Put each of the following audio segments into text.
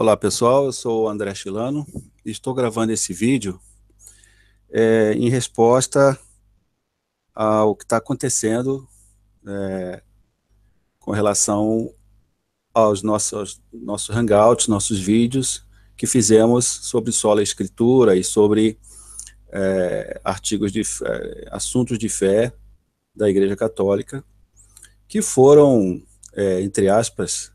Olá pessoal, eu sou o André Chilano e estou gravando esse vídeo é, em resposta ao que está acontecendo é, com relação aos nossos, nossos hangouts, nossos vídeos que fizemos sobre sola escritura e sobre é, artigos de assuntos de fé da Igreja Católica, que foram, é, entre aspas,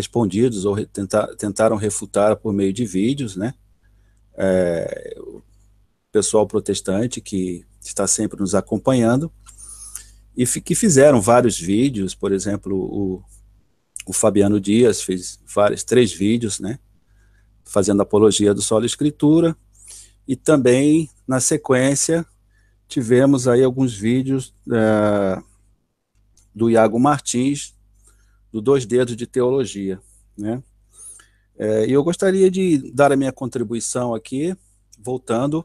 respondidos ou tenta, tentaram refutar por meio de vídeos, né? É, o pessoal protestante que está sempre nos acompanhando e que fizeram vários vídeos, por exemplo, o, o Fabiano Dias fez vários, três vídeos, né? Fazendo apologia do solo escritura e também na sequência tivemos aí alguns vídeos é, do Iago Martins do Dois Dedos de Teologia. Né? É, e eu gostaria de dar a minha contribuição aqui, voltando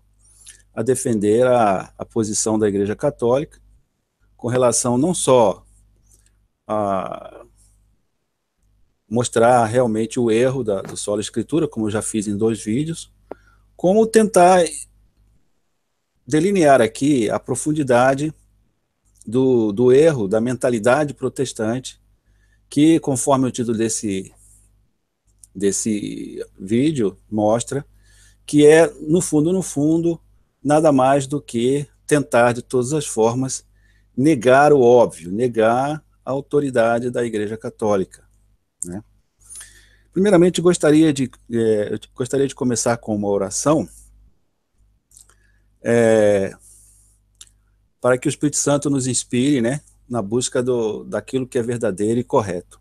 a defender a, a posição da Igreja Católica com relação não só a mostrar realmente o erro da, do solo escritura, como eu já fiz em dois vídeos, como tentar delinear aqui a profundidade do, do erro da mentalidade protestante que, conforme o título desse, desse vídeo mostra, que é, no fundo, no fundo, nada mais do que tentar, de todas as formas, negar o óbvio, negar a autoridade da Igreja Católica. Né? Primeiramente, gostaria de, é, gostaria de começar com uma oração é, para que o Espírito Santo nos inspire, né, na busca do, daquilo que é verdadeiro e correto.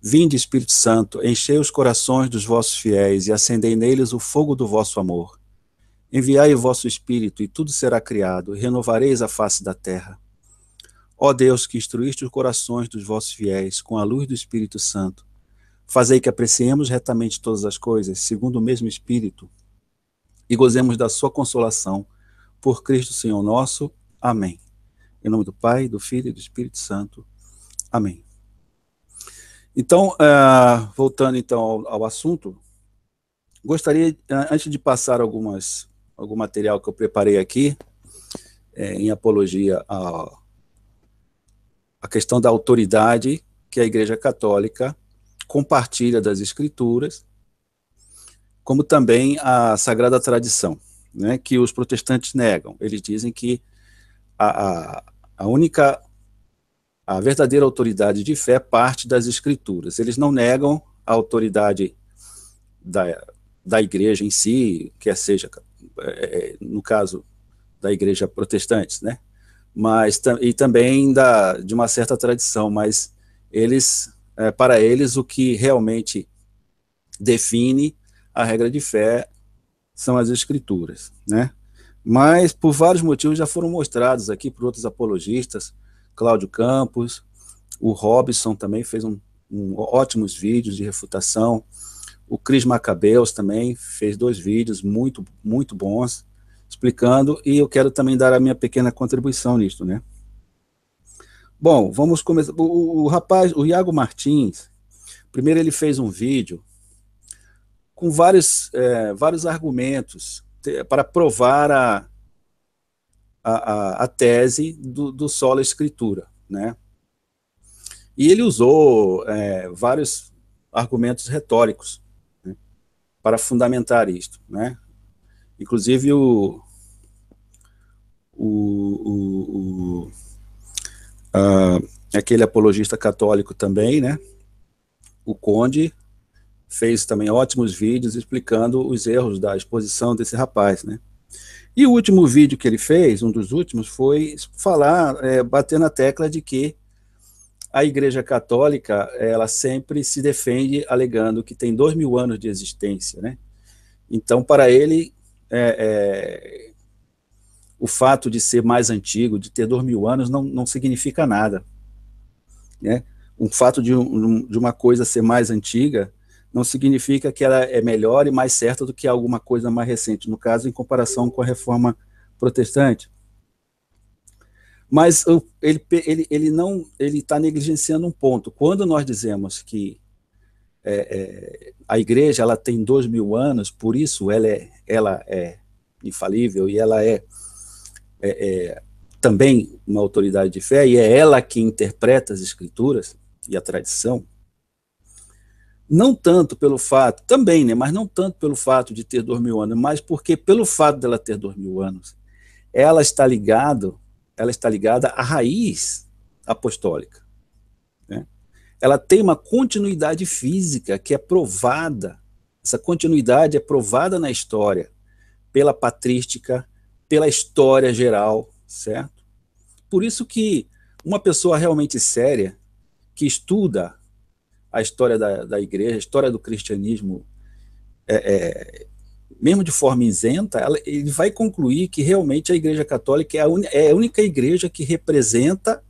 Vinde, Espírito Santo, enchei os corações dos vossos fiéis e acendei neles o fogo do vosso amor. Enviai o vosso Espírito, e tudo será criado, e renovareis a face da terra. Ó Deus, que instruíste os corações dos vossos fiéis com a luz do Espírito Santo, fazei que apreciemos retamente todas as coisas, segundo o mesmo Espírito, e gozemos da sua consolação. Por Cristo Senhor nosso. Amém. Em nome do Pai, do Filho e do Espírito Santo. Amém. Então, uh, voltando então ao, ao, assunto, gostaria, eh, antes de passar algumas, algum material que eu preparei aqui, é, em apologia à, à questão da autoridade que a Igreja Católica compartilha das Escrituras, como também a Sagrada Tradição, né, que os protestantes negam. Eles dizem que a, a única, a verdadeira autoridade de fé parte das escrituras. Eles não negam a autoridade da, da igreja em si, quer seja, é, é, no caso da igreja protestante, né? Mas, e também da, de uma certa tradição, mas eles, é, para eles, o que realmente define a regra de fé são as escrituras, né? mas por vários motivos já foram mostrados aqui por outros apologistas, Cláudio Campos, o Robson também fez um, um ótimos vídeos de refutação, o Cris Macabeus também fez dois vídeos muito, muito bons, explicando, e eu quero também dar a minha pequena contribuição nisto, né? Bom, vamos começar. O, o rapaz, o Iago Martins, primeiro ele fez um vídeo com vários, é, vários argumentos para provar a, a, a tese do, do solo escritura, né? E ele usou é, vários argumentos retóricos né, para fundamentar isto, né? Inclusive o, o, o, o a, ah, aquele apologista católico também, né? O Conde fez também ótimos vídeos explicando os erros da exposição desse rapaz, né? E o último vídeo que ele fez, um dos últimos, foi falar, é, bater na tecla de que a Igreja Católica, ela sempre se defende alegando que tem dois mil anos de existência, né? Então, para ele, é, é, o fato de ser mais antigo, de ter dois mil anos, não, não significa nada, né? O fato de, um, de uma coisa ser mais antiga não significa que ela é melhor e mais certa do que alguma coisa mais recente, no caso, em comparação com a reforma protestante. Mas ele, ele, ele não ele está negligenciando um ponto. Quando nós dizemos que é, é, a igreja ela tem dois mil anos, por isso ela é, ela é infalível e ela é, é, é também uma autoridade de fé, e é ela que interpreta as escrituras e a tradição, não tanto pelo fato, também, né, mas não tanto pelo fato de ter dois mil anos, mas porque pelo fato dela ter dois mil anos, ela está ligado, ela está ligada à raiz apostólica. Né? Ela tem uma continuidade física que é provada, essa continuidade é provada na história, pela patrística, pela história geral, certo? Por isso que uma pessoa realmente séria, que estuda a história da, da igreja, a história do cristianismo, é, é, mesmo de forma isenta, ela, ele vai concluir que realmente a Igreja Católica é a, un, é a única igreja que representa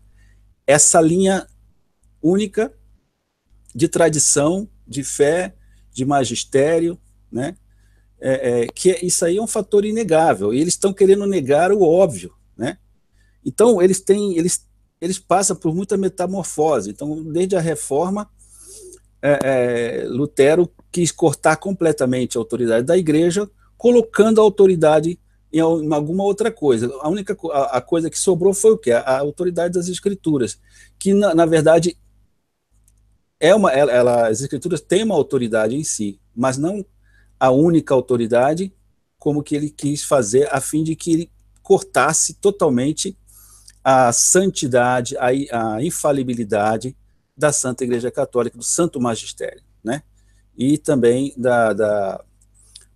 essa linha única de tradição, de fé, de magistério, né? É, é, que é, isso aí é um fator inegável. E eles estão querendo negar o óbvio, né? Então eles têm, eles, eles passam por muita metamorfose. Então desde a reforma é, é, Lutero quis cortar completamente a autoridade da igreja, colocando a autoridade em alguma outra coisa. A única a, a coisa que sobrou foi o quê? A, a autoridade das escrituras, que na, na verdade é uma, ela, ela, as escrituras têm uma autoridade em si, mas não a única autoridade, como que ele quis fazer a fim de que ele cortasse totalmente a santidade, a, a infalibilidade da Santa Igreja Católica, do Santo Magistério, né? E também da, da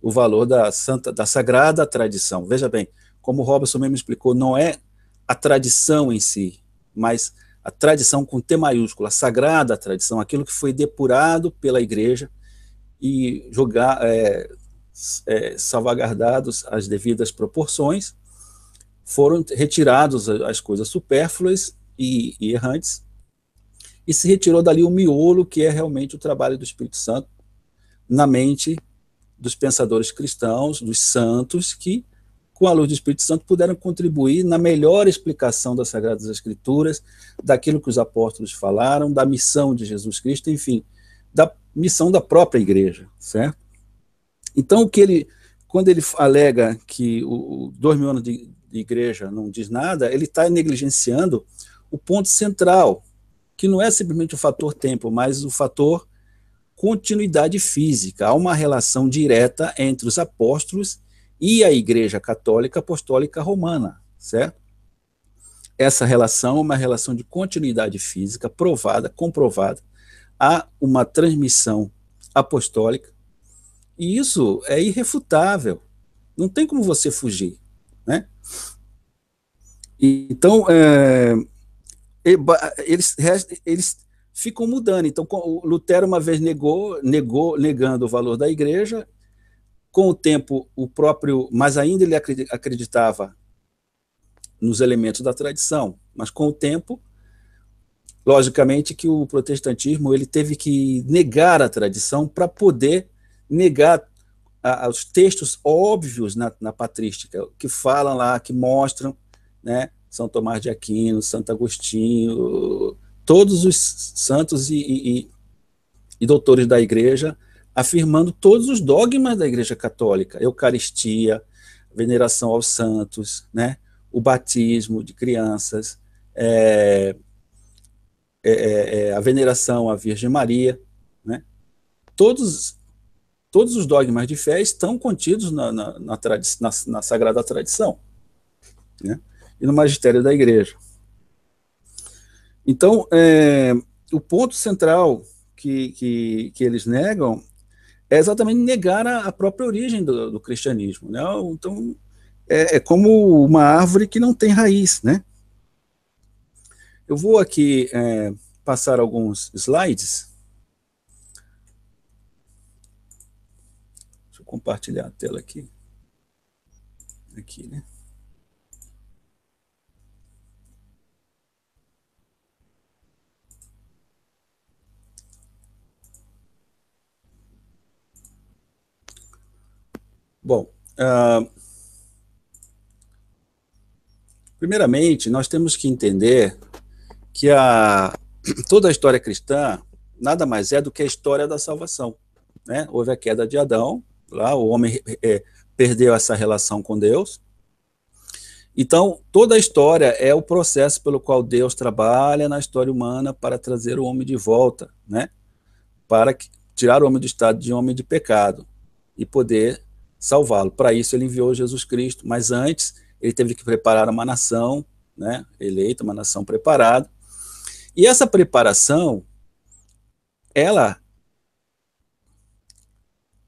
o valor da santa, da sagrada tradição. Veja bem, como Robson mesmo explicou, não é a tradição em si, mas a tradição com T maiúscula, a sagrada tradição, aquilo que foi depurado pela Igreja e jogar é, é, salvaguardados as devidas proporções, foram retirados as coisas supérfluas e, e errantes e se retirou dali o miolo que é realmente o trabalho do Espírito Santo na mente dos pensadores cristãos, dos santos, que, com a luz do Espírito Santo, puderam contribuir na melhor explicação das Sagradas Escrituras, daquilo que os apóstolos falaram, da missão de Jesus Cristo, enfim, da missão da própria igreja, certo? Então, o que ele, quando ele alega que o, o dois mil anos de, de igreja não diz nada, ele está negligenciando o ponto central que não é simplesmente o fator tempo, mas o fator continuidade física. Há uma relação direta entre os apóstolos e a Igreja Católica Apostólica Romana, certo? Essa relação é uma relação de continuidade física provada, comprovada. Há uma transmissão apostólica e isso é irrefutável. Não tem como você fugir, né? Então, é, eles, eles ficam mudando. Então, Lutero uma vez negou, negou, negando o valor da igreja. Com o tempo, o próprio, mas ainda ele acreditava nos elementos da tradição. Mas com o tempo, logicamente que o protestantismo ele teve que negar a tradição para poder negar a, os textos óbvios na, na patrística que falam lá, que mostram, né? São Tomás de Aquino, Santo Agostinho, todos os santos e, e, e doutores da igreja, afirmando todos os dogmas da igreja católica, Eucaristia, veneração aos santos, né? o batismo de crianças, é, é, é, é a veneração à Virgem Maria, né? todos, todos os dogmas de fé estão contidos na, na, na, na sagrada tradição. Né? e no magistério da igreja. Então, é, o ponto central que, que, que, eles negam é exatamente negar a, a própria origem do, do cristianismo. Né? Então, é, é, como uma árvore que não tem raiz. Né? Eu vou aqui é, passar alguns slides. Deixa eu compartilhar a tela aqui. Aqui, né? Bom, uh, primeiramente, nós temos que entender que a, toda a história cristã nada mais é do que a história da salvação. Né? Houve a queda de Adão, lá o homem é, perdeu essa relação com Deus. Então, toda a história é o processo pelo qual Deus trabalha na história humana para trazer o homem de volta, né? para que, tirar o homem do estado de homem de pecado e poder salvá-lo. Para isso ele enviou Jesus Cristo, mas antes ele teve que preparar uma nação, né, eleita, uma nação preparada. E essa preparação, ela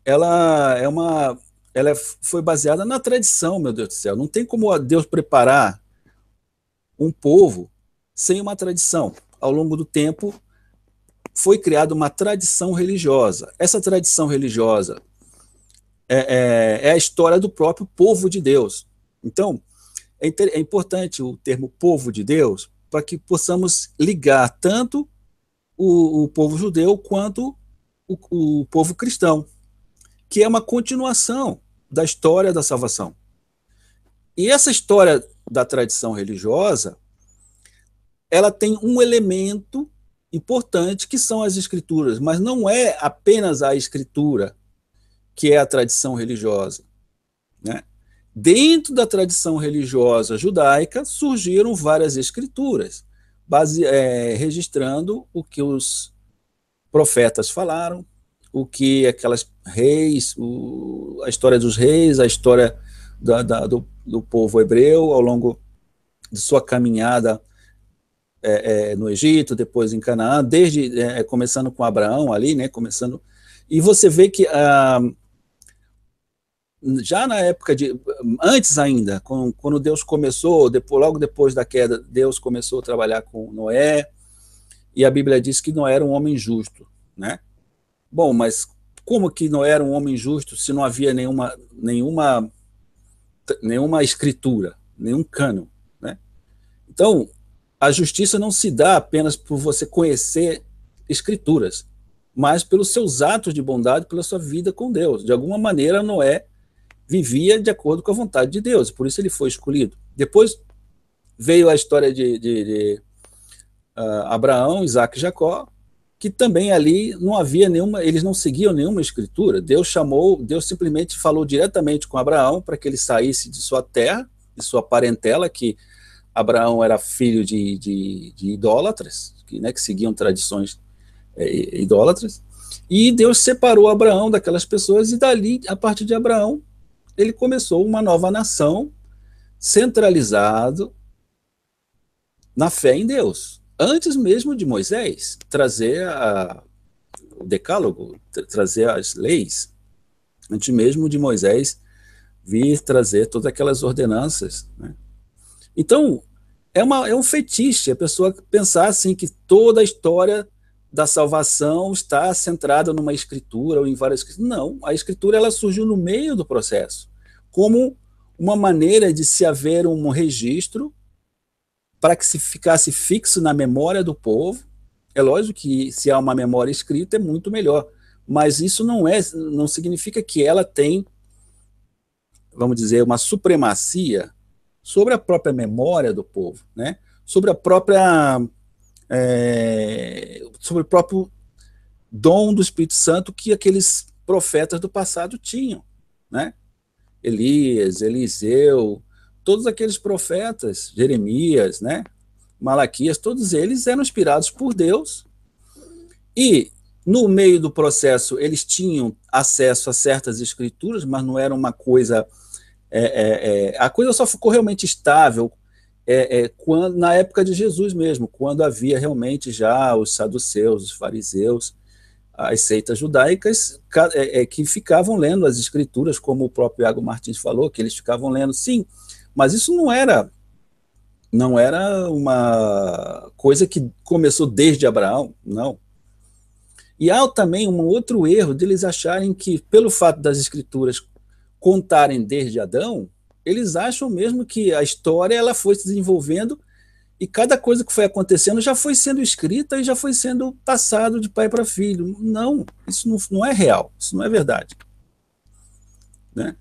ela é uma ela foi baseada na tradição, meu Deus do céu. Não tem como Deus preparar um povo sem uma tradição. Ao longo do tempo foi criada uma tradição religiosa. Essa tradição religiosa é, é, é a história do próprio povo de Deus. Então, é, é importante o termo povo de Deus para que possamos ligar tanto o, o povo judeu quanto o, o povo cristão, que é uma continuação da história da salvação. E essa história da tradição religiosa, ela tem um elemento importante que são as escrituras, mas não é apenas a escritura, que é a tradição religiosa. Né? Dentro da tradição religiosa judaica surgiram várias escrituras, base, é, registrando o que os profetas falaram, o que aquelas reis, o, a história dos reis, a história da, da, do, do, povo hebreu ao longo de sua caminhada é, é, no Egito, depois em Canaã, desde é, começando com Abraão ali, né, começando e você vê que ah, já na época de antes ainda, quando Deus começou, depois, logo depois da queda, Deus começou a trabalhar com Noé, e a Bíblia diz que não era um homem justo, né? Bom, mas como que não era um homem justo se não havia nenhuma nenhuma nenhuma escritura, nenhum cano né? Então, a justiça não se dá apenas por você conhecer escrituras, mas pelos seus atos de bondade, pela sua vida com Deus. De alguma maneira, Noé vivia de acordo com a vontade de Deus, por isso ele foi escolhido. Depois veio a história de, de, de uh, Abraão, Isaac e Jacó, que também ali não havia nenhuma, eles não seguiam nenhuma escritura. Deus chamou, Deus simplesmente falou diretamente com Abraão para que ele saísse de sua terra, de sua parentela, que Abraão era filho de, de, de idólatras, que, né, que seguiam tradições é, idólatras. E Deus separou Abraão daquelas pessoas, e dali, a partir de Abraão, ele começou uma nova nação centralizado na fé em Deus, antes mesmo de Moisés trazer a, o decálogo, tra trazer as leis, antes mesmo de Moisés vir trazer todas aquelas ordenanças. Né? Então, é, uma, é um fetiche a pessoa pensar assim que toda a história da salvação está centrada numa escritura ou em várias Não, a escritura ela surgiu no meio do processo como uma maneira de se haver um registro para que se ficasse fixo na memória do povo. É lógico que se há uma memória escrita é muito melhor, mas isso não é, não significa que ela tem, vamos dizer, uma supremacia sobre a própria memória do povo, né? Sobre a própria, é, sobre o próprio dom do Espírito Santo que aqueles profetas do passado tinham, né? Elias, Eliseu, todos aqueles profetas, Jeremias, né? Malaquias, todos eles eram inspirados por Deus. E no meio do processo eles tinham acesso a certas escrituras, mas não era uma coisa. É, é, é, a coisa só ficou realmente estável é, é, quando, na época de Jesus mesmo, quando havia realmente já os saduceus, os fariseus, as seitas judaicas é, é, que ficavam lendo as escrituras, como o próprio Iago Martins falou, que eles ficavam lendo, sim, mas isso não era não era uma coisa que começou desde Abraão, não. E há também um outro erro deles acharem que, pelo fato das escrituras contarem desde Adão, eles acham mesmo que a história ela foi se desenvolvendo e cada coisa que foi acontecendo já foi sendo escrita e já foi sendo passado de pai para filho. Não, isso não, não é real, isso não é verdade. Né?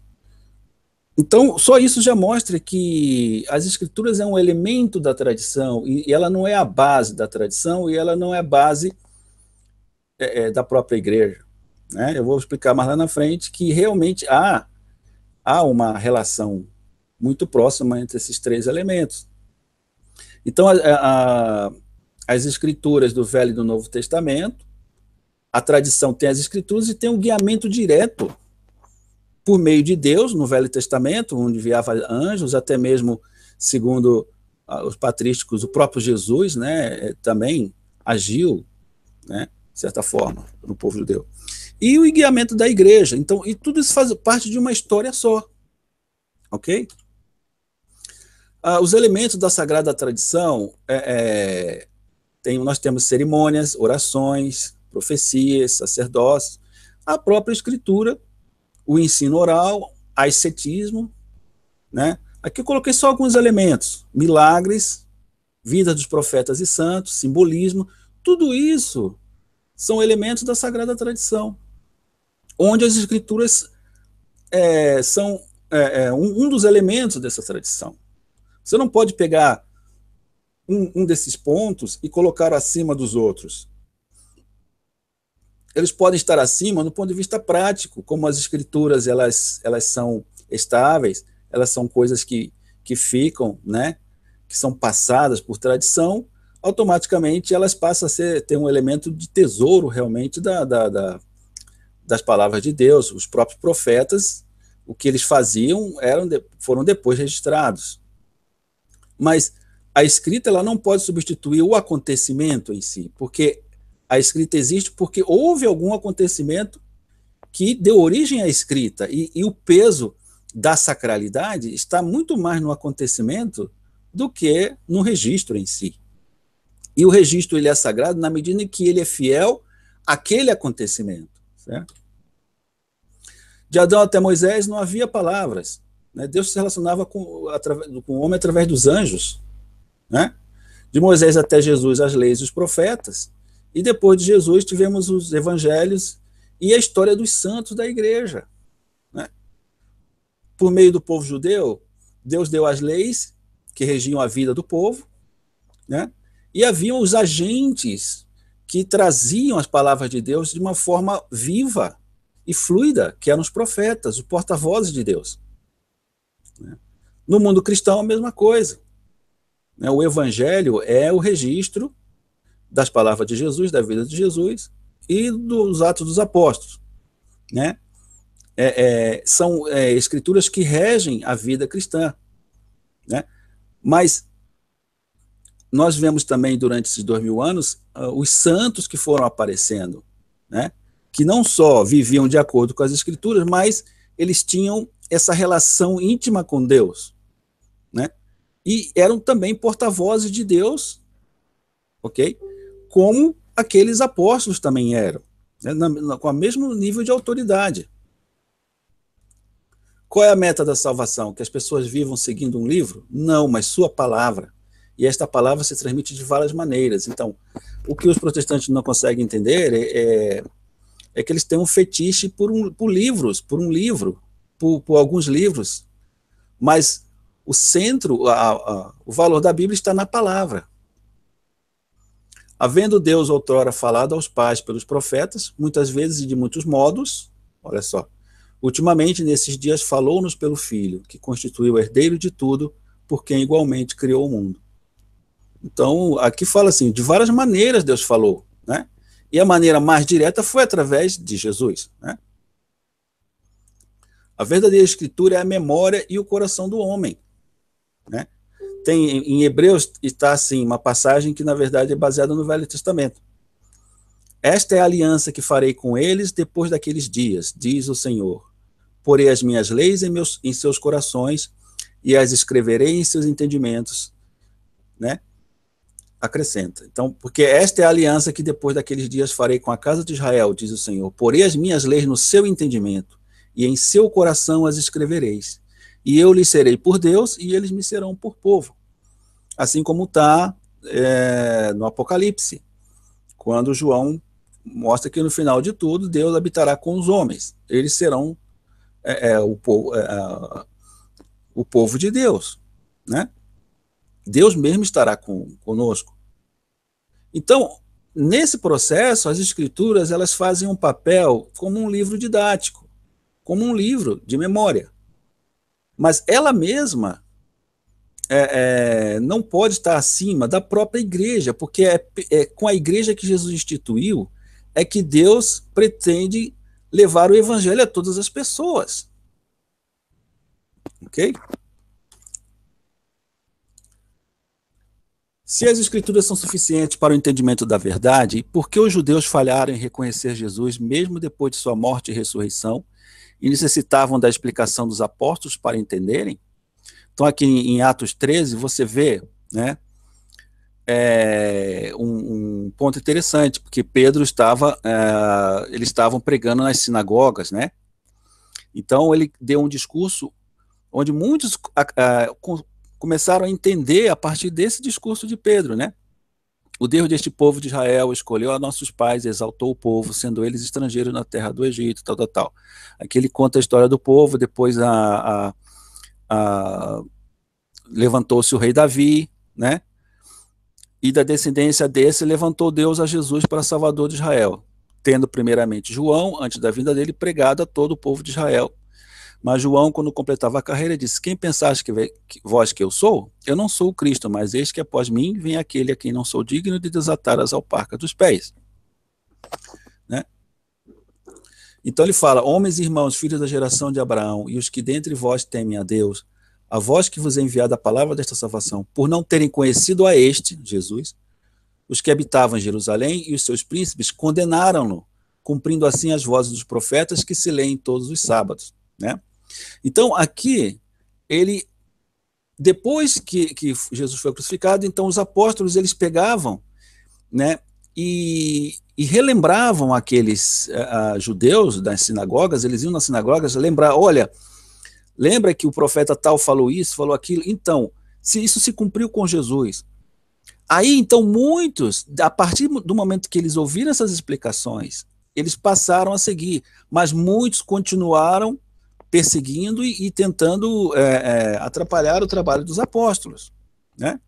Então, só isso já mostra que as escrituras é um elemento da tradição e, ela não é a base da tradição e ela não é a base é, é, da própria igreja. Né? Eu vou explicar mais lá na frente que realmente há, há uma relação muito próxima entre esses três elementos. Então, a, a, as escrituras do Velho e do Novo Testamento, a tradição tem as escrituras e tem um guiamento direto por meio de Deus no Velho Testamento, onde enviava anjos, até mesmo segundo os patrísticos, o próprio Jesus, né, eh, também agiu, né, de certa forma, no povo judeu. E o guiamento da igreja. Então, e tudo isso faz parte de uma história só. OK? Ah, os elementos da sagrada tradição é, é, tem, nós temos cerimônias, orações, profecias, sacerdócio, a própria escritura, o ensino oral, ascetismo, né? Aqui eu coloquei só alguns elementos: milagres, vida dos profetas e santos, simbolismo, tudo isso são elementos da sagrada tradição, onde as escrituras é, são é, é um, um dos elementos dessa tradição. Você não pode pegar um, um desses pontos e colocar acima dos outros. Eles podem estar acima no ponto de vista prático, como as escrituras elas, elas são estáveis, elas são coisas que, que ficam, né, que são passadas por tradição, automaticamente elas passam a ser, ter um elemento de tesouro realmente da, da, da, das palavras de Deus. Os próprios profetas, o que eles faziam, eram, foram depois registrados. Mas a escrita ela não pode substituir o acontecimento em si, porque a escrita existe porque houve algum acontecimento que deu origem à escrita. E, e o peso da sacralidade está muito mais no acontecimento do que no registro em si. E o registro ele é sagrado na medida em que ele é fiel àquele acontecimento. Certo? De Adão até Moisés não havia palavras. Né? Deus se relacionava com, através, com o homem através dos anjos. Né? De Moisés até Jesus, as leis e os profetas. E depois de Jesus, tivemos os evangelhos e a história dos santos da igreja. Né? Por meio do povo judeu, Deus deu as leis que regiam a vida do povo, né? e haviam os agentes que traziam as palavras de Deus de uma forma viva e fluida, que eram os profetas, os porta-vozes de Deus. No mundo cristão, a mesma coisa. Né? O evangelho é o registro das palavras de Jesus, da vida de Jesus e dos atos dos apóstolos. Né? É, é, são é, escrituras que regem a vida cristã. Né? Mas nós vemos também durante esses dois mil anos ah, os santos que foram aparecendo, né? que não só viviam de acordo com as escrituras, mas eles tinham essa relação íntima com Deus né? E eram também porta-vozes de Deus, ok? Como aqueles apóstolos também eram, né? na, na, com o mesmo nível de autoridade. Qual é a meta da salvação? Que as pessoas vivam seguindo um livro? Não, mas sua palavra. E esta palavra se transmite de várias maneiras. Então, o que os protestantes não conseguem entender é, é, é que eles têm um fetiche por, um, por livros, por um livro, por, por alguns livros. Mas o centro, a, a, o valor da Bíblia está na palavra. Havendo Deus outrora falado aos pais pelos profetas, muitas vezes e de muitos modos, olha só, ultimamente nesses dias falou-nos pelo Filho, que constituiu o herdeiro de tudo, por quem igualmente criou o mundo. Então, aqui fala assim, de várias maneiras Deus falou, né? E a maneira mais direta foi através de Jesus, né? A verdadeira escritura é a memória e o coração do homem. Né? Tem, em Hebreus está assim, uma passagem que na verdade é baseada no Velho Testamento. Esta é a aliança que farei com eles depois daqueles dias, diz o Senhor. Porei as minhas leis em, meus, em seus corações e as escreverei em seus entendimentos. Né? Acrescenta. Então, porque esta é a aliança que depois daqueles dias farei com a casa de Israel, diz o Senhor. Porei as minhas leis no seu entendimento e em seu coração as escrevereis e eu lhes serei por Deus, e eles me serão por povo. Assim como está é, no Apocalipse, quando João mostra que no final de tudo, Deus habitará com os homens, eles serão é, é, o, povo, é, o povo de Deus, né? Deus mesmo estará com, conosco. Então, nesse processo, as escrituras elas fazem um papel como um livro didático, como um livro de memória. Mas ela mesma é, é, não pode estar acima da própria igreja, porque é, é, com a igreja que Jesus instituiu é que Deus pretende levar o evangelho a todas as pessoas. Ok? Se as escrituras são suficientes para o entendimento da verdade, por que os judeus falharam em reconhecer Jesus mesmo depois de sua morte e ressurreição? e necessitavam da explicação dos apóstolos para entenderem. Então, aqui em Atos 13, você vê né, é, um, um, ponto interessante, porque Pedro estava, é, eles estavam pregando nas sinagogas, né? Então, ele deu um discurso onde muitos a, a, começaram a entender a partir desse discurso de Pedro, né? O Deus deste povo de Israel escolheu a nossos pais, exaltou o povo, sendo eles estrangeiros na terra do Egito, tal, tal, tal. Aqui ele conta a história do povo, depois a, a, a levantou-se o rei Davi, né? E da descendência desse levantou Deus a Jesus para Salvador de Israel, tendo primeiramente João, antes da vinda dele, pregado a todo o povo de Israel mas João, quando completava a carreira, disse: Quem pensaste que, que vós que eu sou? Eu não sou o Cristo, mas eis que após mim vem aquele a quem não sou digno de desatar as alparcas dos pés. Né? Então ele fala: Homens e irmãos, filhos da geração de Abraão, e os que dentre vós temem a Deus, a vós que vos é enviada a palavra desta salvação, por não terem conhecido a este, Jesus, os que habitavam em Jerusalém e os seus príncipes condenaram-no, cumprindo assim as vozes dos profetas que se lêem todos os sábados. Né? Então, aqui, ele, depois que, que Jesus foi crucificado, então os apóstolos, eles pegavam, né, e, e relembravam aqueles eh, ah, judeus das sinagogas, eles iam nas sinagogas lembrar, olha, lembra que o profeta tal falou isso, falou aquilo, então, se isso se cumpriu com Jesus. Aí, então, muitos, a partir do momento que eles ouviram essas explicações, eles passaram a seguir, mas muitos continuaram perseguindo e, e tentando é, é, atrapalhar o trabalho dos apóstolos. Né?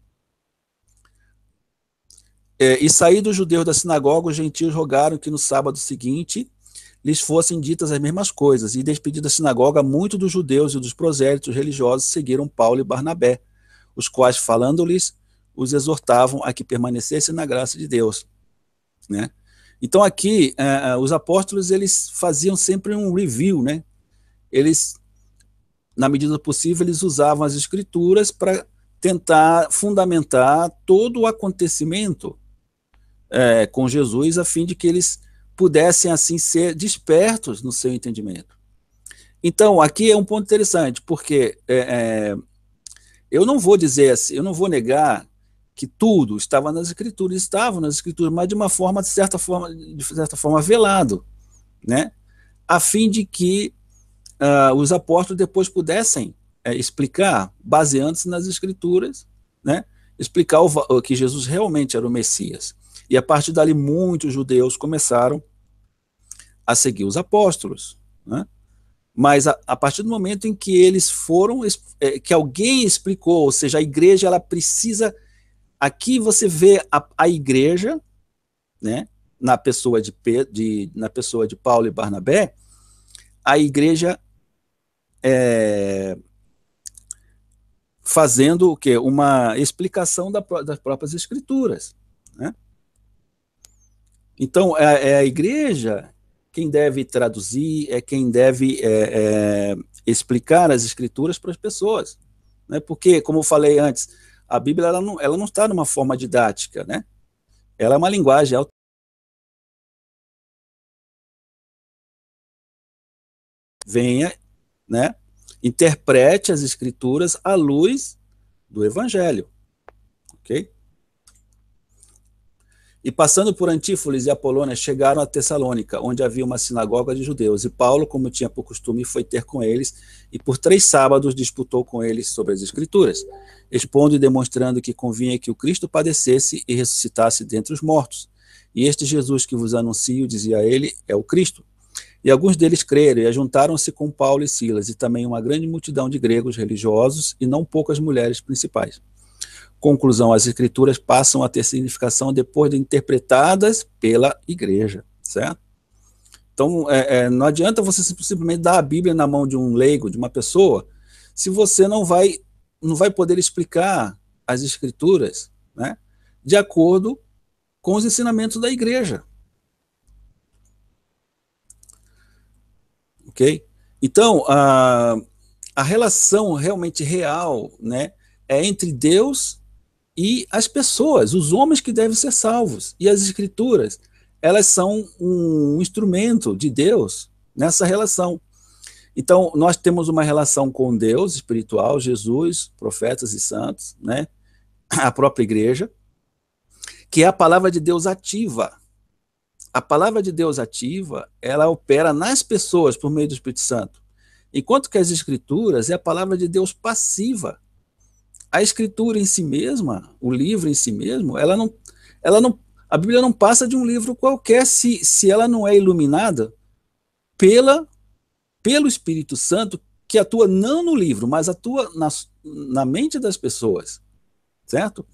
É, e saídos os judeus da sinagoga, os gentios rogaram que no sábado seguinte lhes fossem ditas as mesmas coisas. E despedida da sinagoga, muitos dos judeus e dos prosélitos religiosos seguiram Paulo e Barnabé, os quais, falando-lhes, os exortavam a que permanecessem na graça de Deus. Né? Então aqui, eh, os apóstolos eles faziam sempre um review, né? eles, na medida possível, eles usavam as escrituras para tentar fundamentar todo o acontecimento é, com Jesus, a fim de que eles pudessem, assim, ser despertos no seu entendimento. Então, aqui é um ponto interessante, porque é, é, eu não vou dizer assim, eu não vou negar que tudo estava nas escrituras, estava nas escrituras, mas de uma forma, de certa forma, de certa forma velado, né? a fim de que uh, os apóstolos depois pudessem eh, explicar, baseando-se nas escrituras, né, explicar o, que Jesus realmente era o Messias. E a partir dali, muitos judeus começaram a seguir os apóstolos. Né? Mas a, a, partir do momento em que eles foram, é, que alguém explicou, ou seja, a igreja ela precisa. Aqui você vê a, a igreja, né, na pessoa de, de, na pessoa de Paulo e Barnabé, a igreja é, fazendo o que uma explicação da, das próprias escrituras. Né? Então é, é, a igreja quem deve traduzir, é quem deve é, é, explicar as escrituras para as pessoas, né? Porque como eu falei antes, a Bíblia ela não, ela não está numa forma didática, né? Ela é uma linguagem venha né, interprete as escrituras à luz do evangelho. OK? E passando por Antífolis e Apolônia, chegaram a Tessalônica, onde havia uma sinagoga de judeus. E Paulo, como tinha por costume, foi ter com eles, e por três sábados disputou com eles sobre as Escrituras, expondo e demonstrando que convinha que o Cristo padecesse e ressuscitasse dentre os mortos. E este Jesus que vos anuncio, dizia ele, é o Cristo. E alguns deles creram e ajuntaram-se com Paulo e Silas, e também uma grande multidão de gregos religiosos e não poucas mulheres principais. Conclusão: as escrituras passam a ter significação depois de interpretadas pela igreja, certo? Então, é, é, não adianta você simplesmente dar a Bíblia na mão de um leigo, de uma pessoa, se você não vai, não vai poder explicar as escrituras, né, de acordo com os ensinamentos da igreja. ok? Então, a, a relação realmente real né, é entre Deus e as pessoas, os homens que devem ser salvos. E as escrituras, elas são um instrumento de Deus nessa relação. Então, nós temos uma relação com Deus espiritual, Jesus, profetas e santos, né? a própria igreja, que é a palavra de Deus ativa a palavra de Deus ativa, ela opera nas pessoas por meio do Espírito Santo. Enquanto que as escrituras é a palavra de Deus passiva. A escritura em si mesma, o livro em si mesmo, ela não, ela não, a Bíblia não passa de um livro qualquer se, se ela não é iluminada pela pelo Espírito Santo que atua não no livro, mas atua na, na mente das pessoas, certo?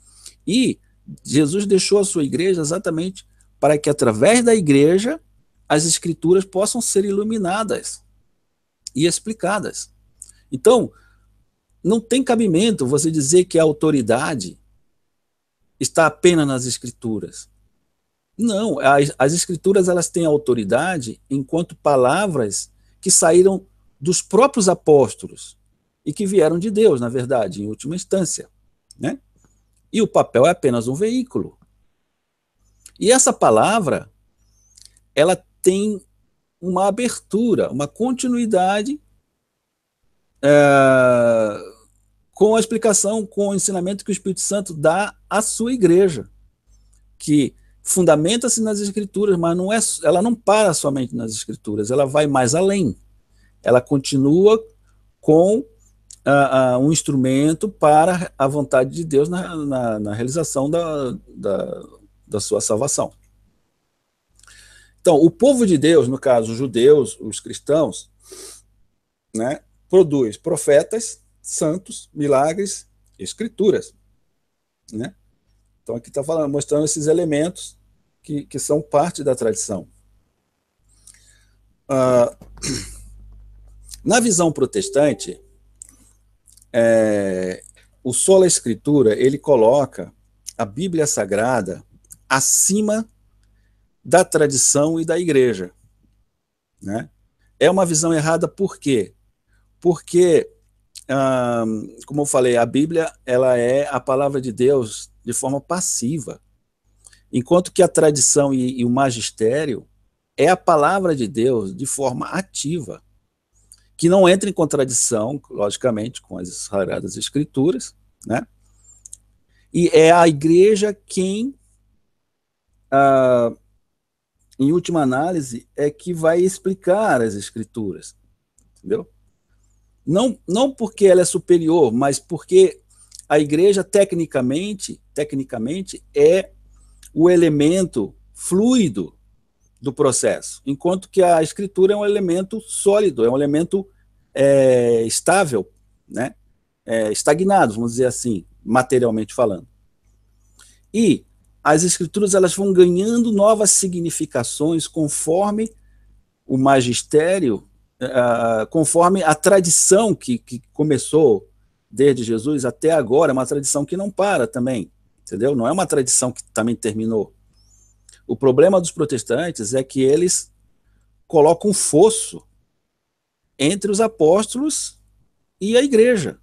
E Jesus deixou a sua igreja exatamente para que através da igreja as escrituras possam ser iluminadas e explicadas. Então, não tem cabimento você dizer que a autoridade está apenas nas escrituras. Não, as, as escrituras elas têm autoridade enquanto palavras que saíram dos próprios apóstolos e que vieram de Deus, na verdade, em última instância, né? E o papel é apenas um veículo. E essa palavra, ela tem uma abertura, uma continuidade é, com a explicação, com o ensinamento que o Espírito Santo dá à sua igreja, que fundamenta-se nas Escrituras, mas não é, ela não para somente nas Escrituras, ela vai mais além. Ela continua com uh, uh, um instrumento para a vontade de Deus na, na, na realização da, da, da sua salvação. Então, o povo de Deus, no caso, os judeus, os cristãos, né, produz profetas, santos, milagres, escrituras. Né? Então, aqui está falando, mostrando esses elementos que, que são parte da tradição. Ah, na visão protestante, é, o Sola Escritura ele coloca a Bíblia Sagrada acima da tradição e da igreja. Né? É uma visão errada por quê? Porque, hum, como eu falei, a Bíblia ela é a palavra de Deus de forma passiva, enquanto que a tradição e, e o magistério é a palavra de Deus de forma ativa, que não entra em contradição, logicamente, com as sagradas escrituras, né? E é a igreja quem em última análise, é que vai explicar as escrituras. Entendeu? Não, não porque ela é superior, mas porque a igreja, tecnicamente, tecnicamente é o elemento fluido do processo, enquanto que a escritura é um elemento sólido, é um elemento é, estável, né? É, estagnado, vamos dizer assim, materialmente falando. E as escrituras elas vão ganhando novas significações conforme o magistério, uh, conforme a tradição que, que começou desde Jesus até agora, é uma tradição que não para também, entendeu? Não é uma tradição que também terminou. O problema dos protestantes é que eles colocam um fosso entre os apóstolos e a igreja.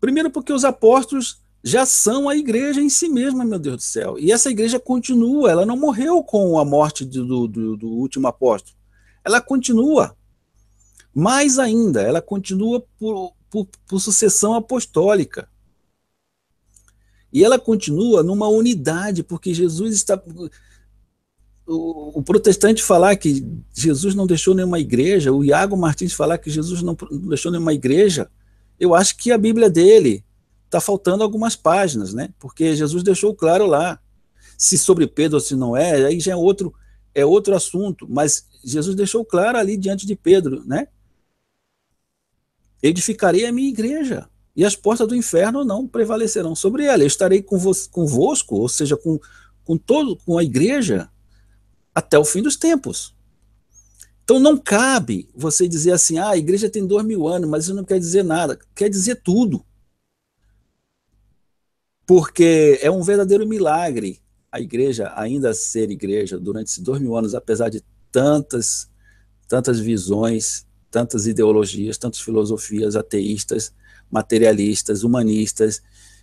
Primeiro, porque os apóstolos já são a igreja em si mesma, meu Deus do céu. E essa igreja continua, ela não morreu com a morte do, do, do último apóstolo. Ela continua. Mais ainda, ela continua por, por, por sucessão apostólica. E ela continua numa unidade, porque Jesus está. O, o, protestante falar que Jesus não deixou nenhuma igreja, o Iago Martins falar que Jesus não deixou nenhuma igreja, eu acho que a Bíblia dele está faltando algumas páginas, né? Porque Jesus deixou claro lá. Se sobre Pedro ou se não é, aí já é outro, é outro assunto, mas Jesus deixou claro ali diante de Pedro, né? Edificarei a minha igreja, e as portas do inferno não prevalecerão sobre ela. Eu estarei convosco, ou seja, com, com, todo, com a igreja, até o fim dos tempos. Então não cabe você dizer assim, ah, a igreja tem dois mil anos, mas isso não quer dizer nada. Quer dizer tudo porque é um verdadeiro milagre a igreja ainda ser igreja durante esses dois mil anos, apesar de tantas, tantas visões, tantas ideologias, tantas filosofias ateístas, materialistas, humanistas,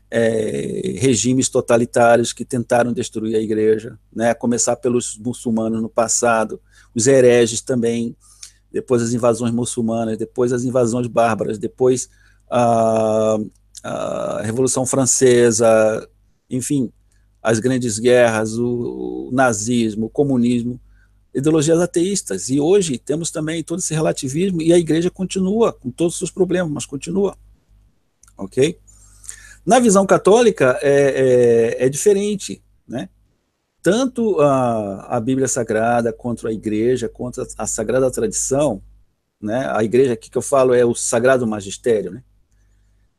é, regimes totalitários que tentaram destruir a igreja, né, a começar pelos muçulmanos no passado, os hereges também, depois as invasões muçulmanas, depois as invasões bárbaras, depois ah, a Revolução Francesa, enfim, as grandes guerras, o, o nazismo, o comunismo, ideologias ateístas. E hoje temos também todo esse relativismo e a igreja continua com todos os problemas, mas continua. Ok? Na visão católica é, é, é diferente, né? Tanto a, a Bíblia Sagrada quanto a igreja, quanto a, a Sagrada Tradição, né? a igreja aqui que eu falo é o Sagrado Magistério, né?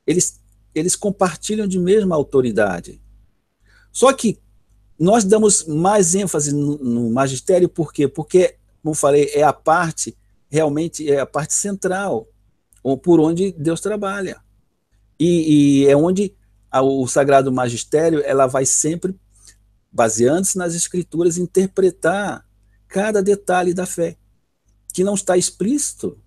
eles eles compartilham de mesma autoridade. Só que nós damos mais ênfase no, no magistério, por quê? Porque, como falei, é a parte, realmente, é a parte central, por onde Deus trabalha. E, e é onde a, o sagrado magistério ela vai sempre, baseando-se nas escrituras, interpretar cada detalhe da fé, que não está explícito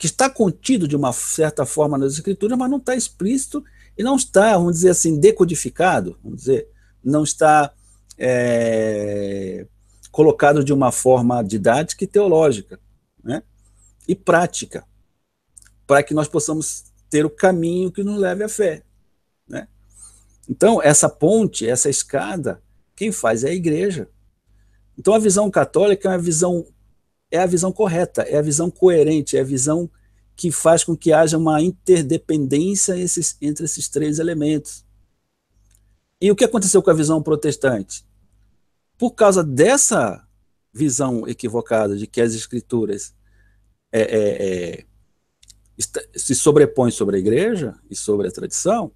que está contido de uma certa forma nas escrituras, mas não está explícito e não está, vamos dizer assim, decodificado, vamos dizer, não está é, colocado de uma forma didática e teológica, né? E prática, para que nós possamos ter o caminho que nos leve à fé, né? Então, essa ponte, essa escada, quem faz é a igreja. Então, a visão católica é uma visão é a visão correta, é a visão coerente, é a visão que faz com que haja uma interdependência esses, entre esses três elementos. E o que aconteceu com a visão protestante? Por causa dessa visão equivocada de que as escrituras é, é, é, se sobrepõem sobre a igreja e sobre a tradição,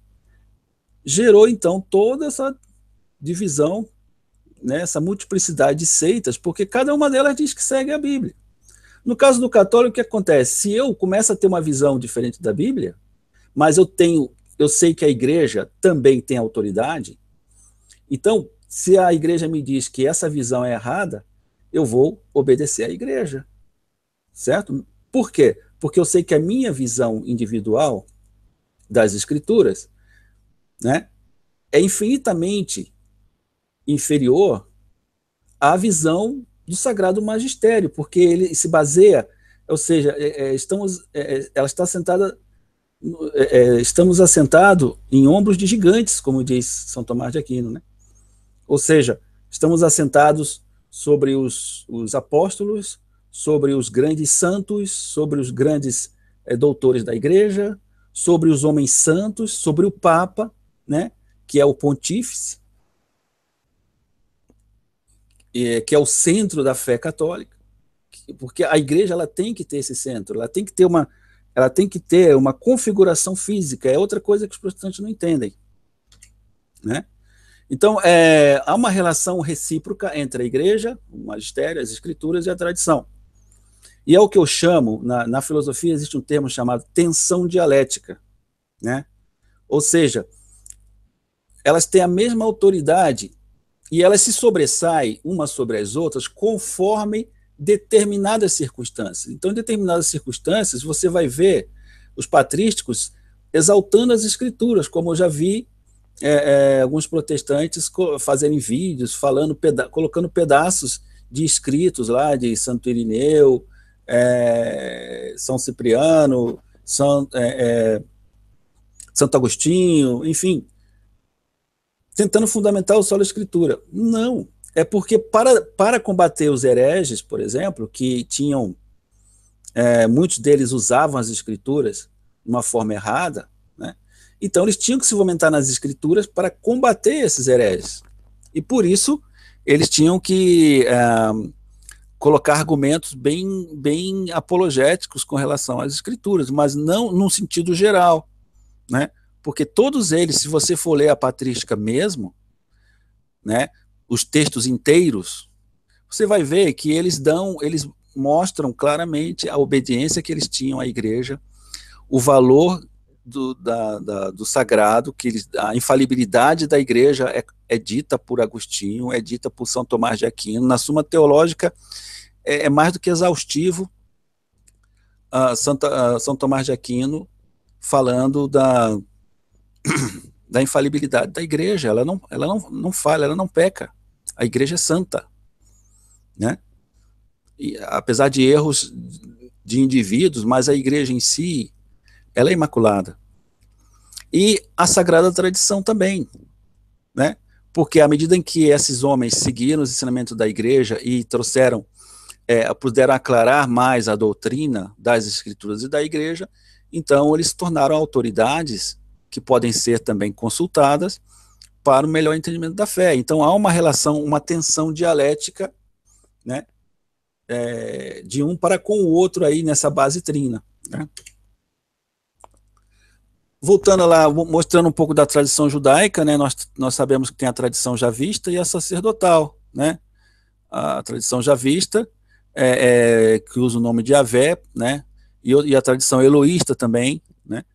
gerou então toda essa divisão né, essa multiplicidade de seitas, porque cada uma delas diz que segue a Bíblia. No caso do católico, o que acontece? Se eu começo a ter uma visão diferente da Bíblia, mas eu tenho, eu sei que a igreja também tem autoridade, então, se a igreja me diz que essa visão é errada, eu vou obedecer à igreja. Certo? Por quê? Porque eu sei que a minha visão individual das escrituras, né, é infinitamente inferior à visão do Sagrado Magistério, porque ele se baseia, ou seja, é, é estamos, é, é, ela está sentada, é, é, estamos assentados em ombros de gigantes, como diz São Tomás de Aquino, né? Ou seja, estamos assentados sobre os, os apóstolos, sobre os grandes santos, sobre os grandes doutores da Igreja, sobre os homens santos, sobre o Papa, né? Que é o pontífice, é, que é o centro da fé católica, porque a igreja ela tem que ter esse centro, ela tem que ter uma, ela tem que ter uma configuração física, é outra coisa que os protestantes não entendem. Né? Então, é, há uma relação recíproca entre a igreja, o magistério, as escrituras e a tradição. E é o que eu chamo, na, na filosofia existe um termo chamado tensão dialética. Né? Ou seja, elas têm a mesma autoridade e elas se sobressaem umas sobre as outras conforme determinadas circunstâncias. Então, em determinadas circunstâncias, você vai ver os patrísticos exaltando as escrituras, como eu já vi é, é, alguns protestantes fazerem vídeos, falando peda colocando pedaços de escritos lá de Santo Irineu, é, São Cipriano, São, é, é, Santo Agostinho, enfim, tentando fundamentar o solo escritura. Não, é porque para, para combater os hereges, por exemplo, que tinham, é, muitos deles usavam as escrituras de uma forma errada, né? então eles tinham que se fomentar nas escrituras para combater esses hereges. E por isso, eles tinham que é, colocar argumentos bem, bem apologéticos com relação às escrituras, mas não num sentido geral, né? porque todos eles, se você for ler a patrística mesmo, né, os textos inteiros, você vai ver que eles dão, eles mostram claramente a obediência que eles tinham à igreja, o valor do, da, da, do sagrado, que eles, a infalibilidade da igreja é, é, dita por Agostinho, é dita por São Tomás de Aquino. Na Suma Teológica é, é mais do que exaustivo uh, Santa, uh, São Tomás de Aquino falando da, da infalibilidade da igreja. Ela não, ela não, não falha, ela não peca. A igreja é santa. Né? E, apesar de erros de indivíduos, mas a igreja em si, ela é imaculada. E a sagrada tradição também. Né? Porque à medida em que esses homens seguiram os ensinamentos da igreja e trouxeram, é, puderam aclarar mais a doutrina das escrituras e da igreja, então eles se tornaram autoridades que podem ser também consultadas para o melhor entendimento da fé. Então há uma relação, uma tensão dialética, né, é, de um para com o outro aí nessa base trina. Né? Voltando lá, mostrando um pouco da tradição judaica, né, nós, nós sabemos que tem a tradição javista e a sacerdotal, né, a tradição javista, é, é, que usa o nome de Avé, né, e, e a tradição eloísta também, né,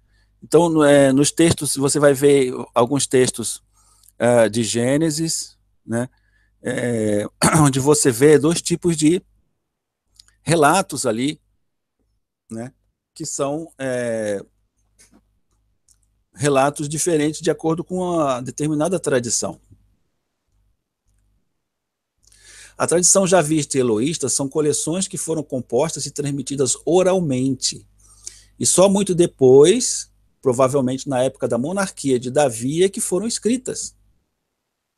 então, é, nos textos, você vai ver alguns textos uh, de Gênesis, né, é, onde você vê dois tipos de relatos ali, né, que são é, relatos diferentes de acordo com uma determinada tradição. A tradição javista e eloísta são coleções que foram compostas e transmitidas oralmente. E só muito depois provavelmente na época da monarquia de Davi, é que foram escritas.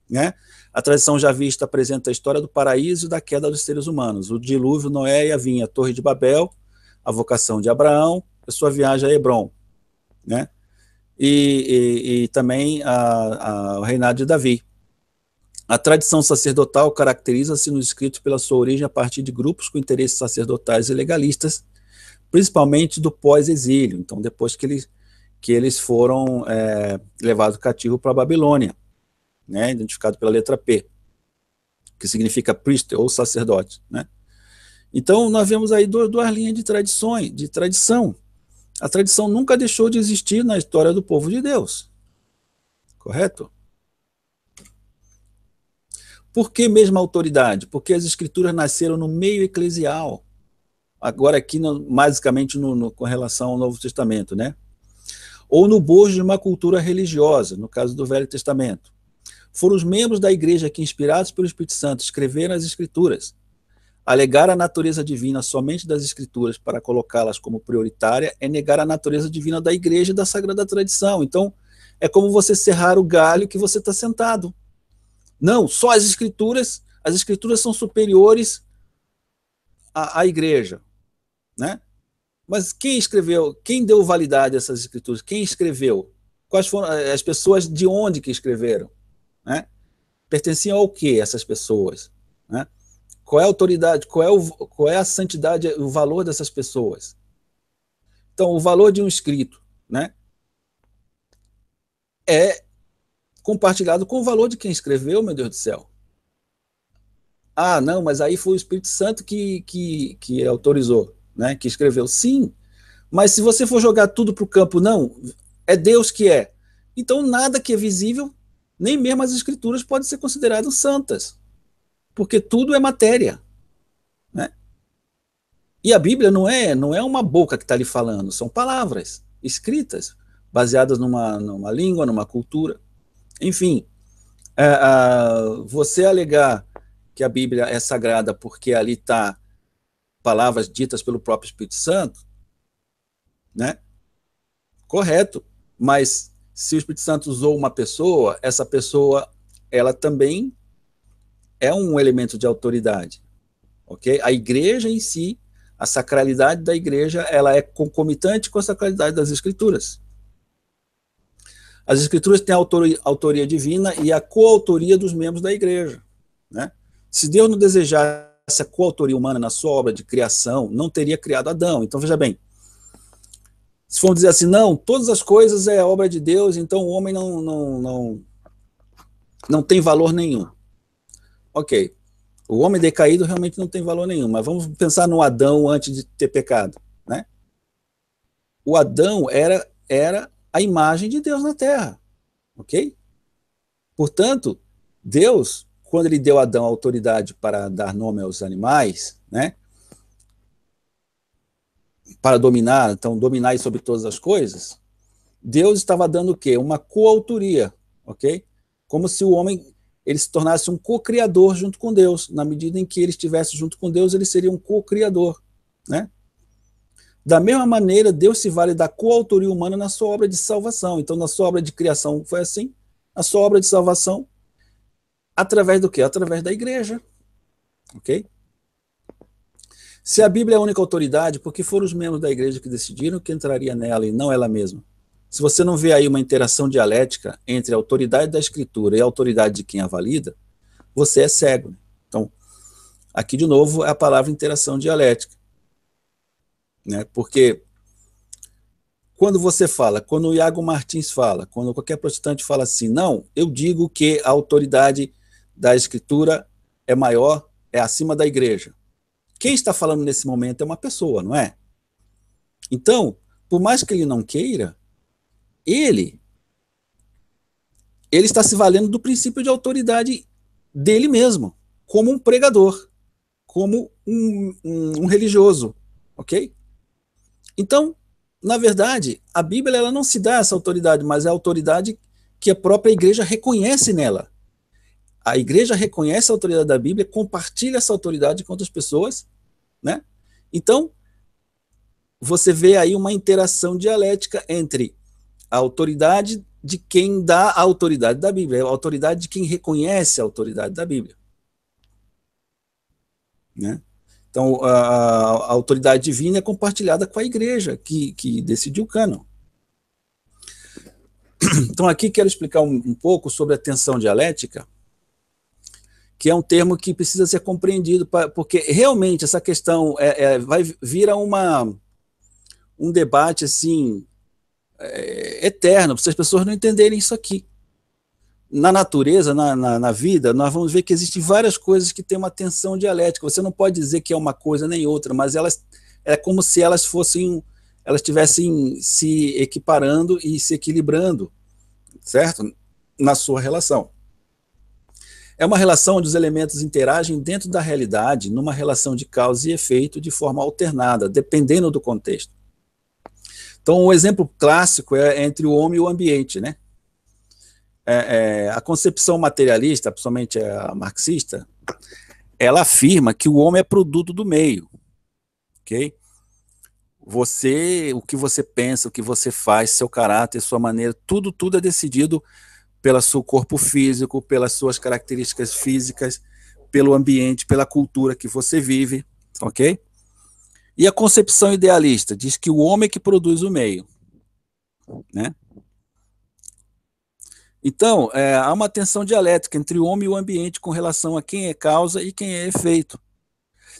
Né? A tradição javista apresenta a história do paraíso e da queda dos seres humanos, o dilúvio, Noé e a vinha, a Torre de Babel, a vocação de Abraão, a sua viagem a Hebron. Né? E, e, e também a, a, o reinado de Davi. A tradição sacerdotal caracteriza-se no escrito pela sua origem a partir de grupos com interesses sacerdotais e legalistas, principalmente do pós-exílio. Então, depois que ele que eles foram é, levados cativo para a Babilônia, né, identificado pela letra P, que significa priest ou sacerdote. Né. Então, nós vemos aí duas, duas linhas de tradições, de tradição. A tradição nunca deixou de existir na história do povo de Deus. Correto? Por que mesma autoridade? Porque as escrituras nasceram no meio eclesial. Agora aqui, no, basicamente, no, no, com relação ao Novo Testamento, né? ou no bojo de uma cultura religiosa, no caso do Velho Testamento. Foram os membros da igreja que, inspirados pelo Espírito Santo, escreveram as Escrituras. Alegar a natureza divina somente das Escrituras para colocá-las como prioritária é negar a natureza divina da igreja e da sagrada tradição. Então, é como você serrar o galho que você está sentado. Não, só as Escrituras, as Escrituras são superiores à, à igreja. Né? Mas quem escreveu? Quem deu validade a essas escrituras? Quem escreveu? Quais foram eh, as pessoas de onde que escreveram? Né? Pertenciam ao que essas pessoas? Né? Qual é a autoridade? Qual é, o, qual é a santidade, o valor dessas pessoas? Então, o valor de um escrito né, é compartilhado com o valor de quem escreveu, meu Deus do céu. Ah, não, mas aí foi o Espírito Santo que, que, que autorizou né, que escreveu sim, mas se você for jogar tudo para o campo, não, é Deus que é. Então nada que é visível, nem mesmo as escrituras, pode ser considerado santas, porque tudo é matéria. Né? E a Bíblia não é, não é uma boca que está lhe falando, são palavras escritas, baseadas numa, numa língua, numa cultura. Enfim, é, você alegar que a Bíblia é sagrada porque ali está palavras ditas pelo próprio Espírito Santo, né? Correto, mas se o Espírito Santo usou uma pessoa, essa pessoa, ela também é um elemento de autoridade, ok? A igreja em si, a sacralidade da igreja, ela é concomitante com a sacralidade das escrituras. As escrituras têm a autoria, autoria divina e a coautoria dos membros da igreja, né? Se Deus não desejar essa coautoria humana na sua obra de criação, não teria criado Adão. Então, veja bem, se formos dizer assim, não, todas as coisas é obra de Deus, então o homem não, não, não, não tem valor nenhum. Ok, o homem decaído realmente não tem valor nenhum, mas vamos pensar no Adão antes de ter pecado. Né? O Adão era, era a imagem de Deus na terra, ok? Portanto, Deus quando ele deu a Adão autoridade para dar nome aos animais, né? Para dominar, então dominar sobre todas as coisas, Deus estava dando o quê? Uma coautoria, ok? Como se o homem ele se tornasse um co-criador junto com Deus. Na medida em que ele estivesse junto com Deus, ele seria um co-criador, né? Da mesma maneira, Deus se vale da coautoria humana na sua obra de salvação. Então, na sua obra de criação foi assim, na sua obra de salvação Através do que Através da igreja. Ok? Se a Bíblia é a única autoridade, porque foram os membros da igreja que decidiram que entraria nela e não ela mesma? Se você não vê aí uma interação dialética entre a autoridade da Escritura e a autoridade de quem a valida, você é cego. Né? Então, aqui de novo é a palavra interação dialética. Né? Porque quando você fala, quando o Iago Martins fala, quando qualquer protestante fala assim, não, eu digo que a autoridade da Escritura é maior, é acima da igreja. Quem está falando nesse momento é uma pessoa, não é? Então, por mais que ele não queira, ele ele está se valendo do princípio de autoridade dele mesmo, como um pregador, como um, um, um religioso, ok? Então, na verdade, a Bíblia ela não se dá essa autoridade, mas é a autoridade que a própria igreja reconhece nela a igreja reconhece a autoridade da Bíblia, compartilha essa autoridade com outras pessoas, né? Então, você vê aí uma interação dialética entre a autoridade de quem dá a autoridade da Bíblia, a autoridade de quem reconhece a autoridade da Bíblia. Né? Então, a, a, autoridade divina é compartilhada com a igreja, que, que decidiu o cânon. Então, aqui quero explicar um, um pouco sobre a tensão dialética, que é um termo que precisa ser compreendido, pra, porque realmente essa questão é, é vai vira uma, um debate assim é, eterno, para as pessoas não entenderem isso aqui. Na natureza, na, na, na, vida, nós vamos ver que existem várias coisas que têm uma tensão dialética. Você não pode dizer que é uma coisa nem outra, mas elas é como se elas fossem, elas estivessem se equiparando e se equilibrando, certo? Na sua relação. É uma relação onde os elementos interagem dentro da realidade, numa relação de causa e efeito de forma alternada, dependendo do contexto. Então, o um exemplo clássico é, é entre o homem e o ambiente, né? É, é, a concepção materialista, principalmente a marxista, ela afirma que o homem é produto do meio, ok? Você, o que você pensa, o que você faz, seu caráter, sua maneira, tudo, tudo é decidido pelo seu corpo físico, pelas suas características físicas, pelo ambiente, pela cultura que você vive, ok? E a concepção idealista diz que o homem é que produz o meio, né? Então, é, há uma tensão dialética entre o homem e o ambiente com relação a quem é causa e quem é efeito.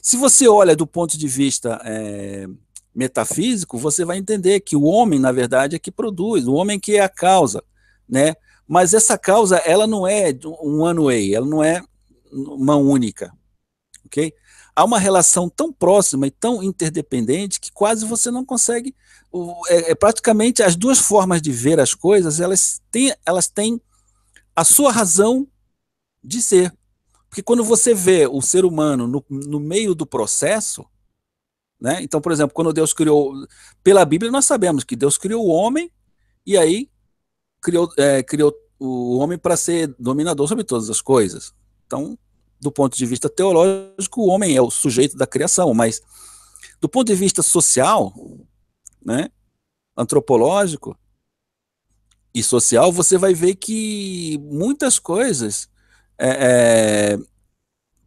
Se você olha do ponto de vista é, metafísico, você vai entender que o homem, na verdade, é que produz, o homem é que é a causa, né? Mas essa causa, ela não é um one way, ela não é uma única, ok? Há uma relação tão próxima e tão interdependente que quase você não consegue, é, é praticamente as duas formas de ver as coisas, elas têm, elas têm a sua razão de ser. Porque quando você vê o ser humano no, no meio do processo, né? Então, por exemplo, quando Deus criou, pela Bíblia nós sabemos que Deus criou o homem e aí criou, é, criou o homem para ser dominador sobre todas as coisas. Então, do ponto de vista teológico, o homem é o sujeito da criação, mas do ponto de vista social, né, antropológico e social, você vai ver que muitas coisas é, é,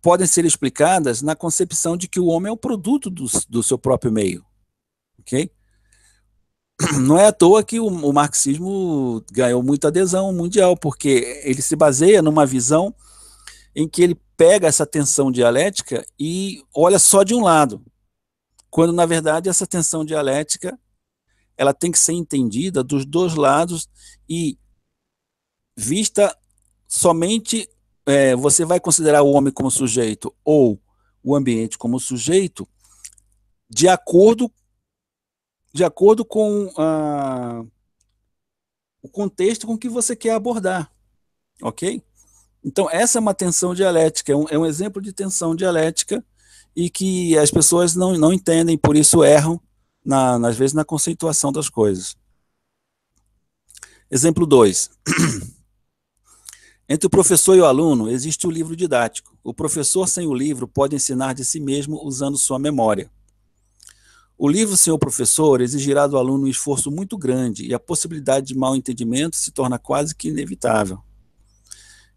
podem ser explicadas na concepção de que o homem é o produto do, do seu próprio meio. Okay? não é à toa que o, o, marxismo ganhou muita adesão mundial, porque ele se baseia numa visão em que ele pega essa tensão dialética e olha só de um lado, quando na verdade essa tensão dialética ela tem que ser entendida dos dois lados e vista somente é, você vai considerar o homem como sujeito ou o ambiente como sujeito de acordo de acordo com a, ah, o contexto com que você quer abordar, ok? Então, essa é uma tensão dialética, é um, é um exemplo de tensão dialética e que as pessoas não, não entendem, por isso erram, na, às vezes, na conceituação das coisas. Exemplo 2. Entre o professor e o aluno existe o livro didático. O professor sem o livro pode ensinar de si mesmo usando sua memória. O livro Senhor Professor exigirá do aluno um esforço muito grande e a possibilidade de mal entendimento se torna quase que inevitável.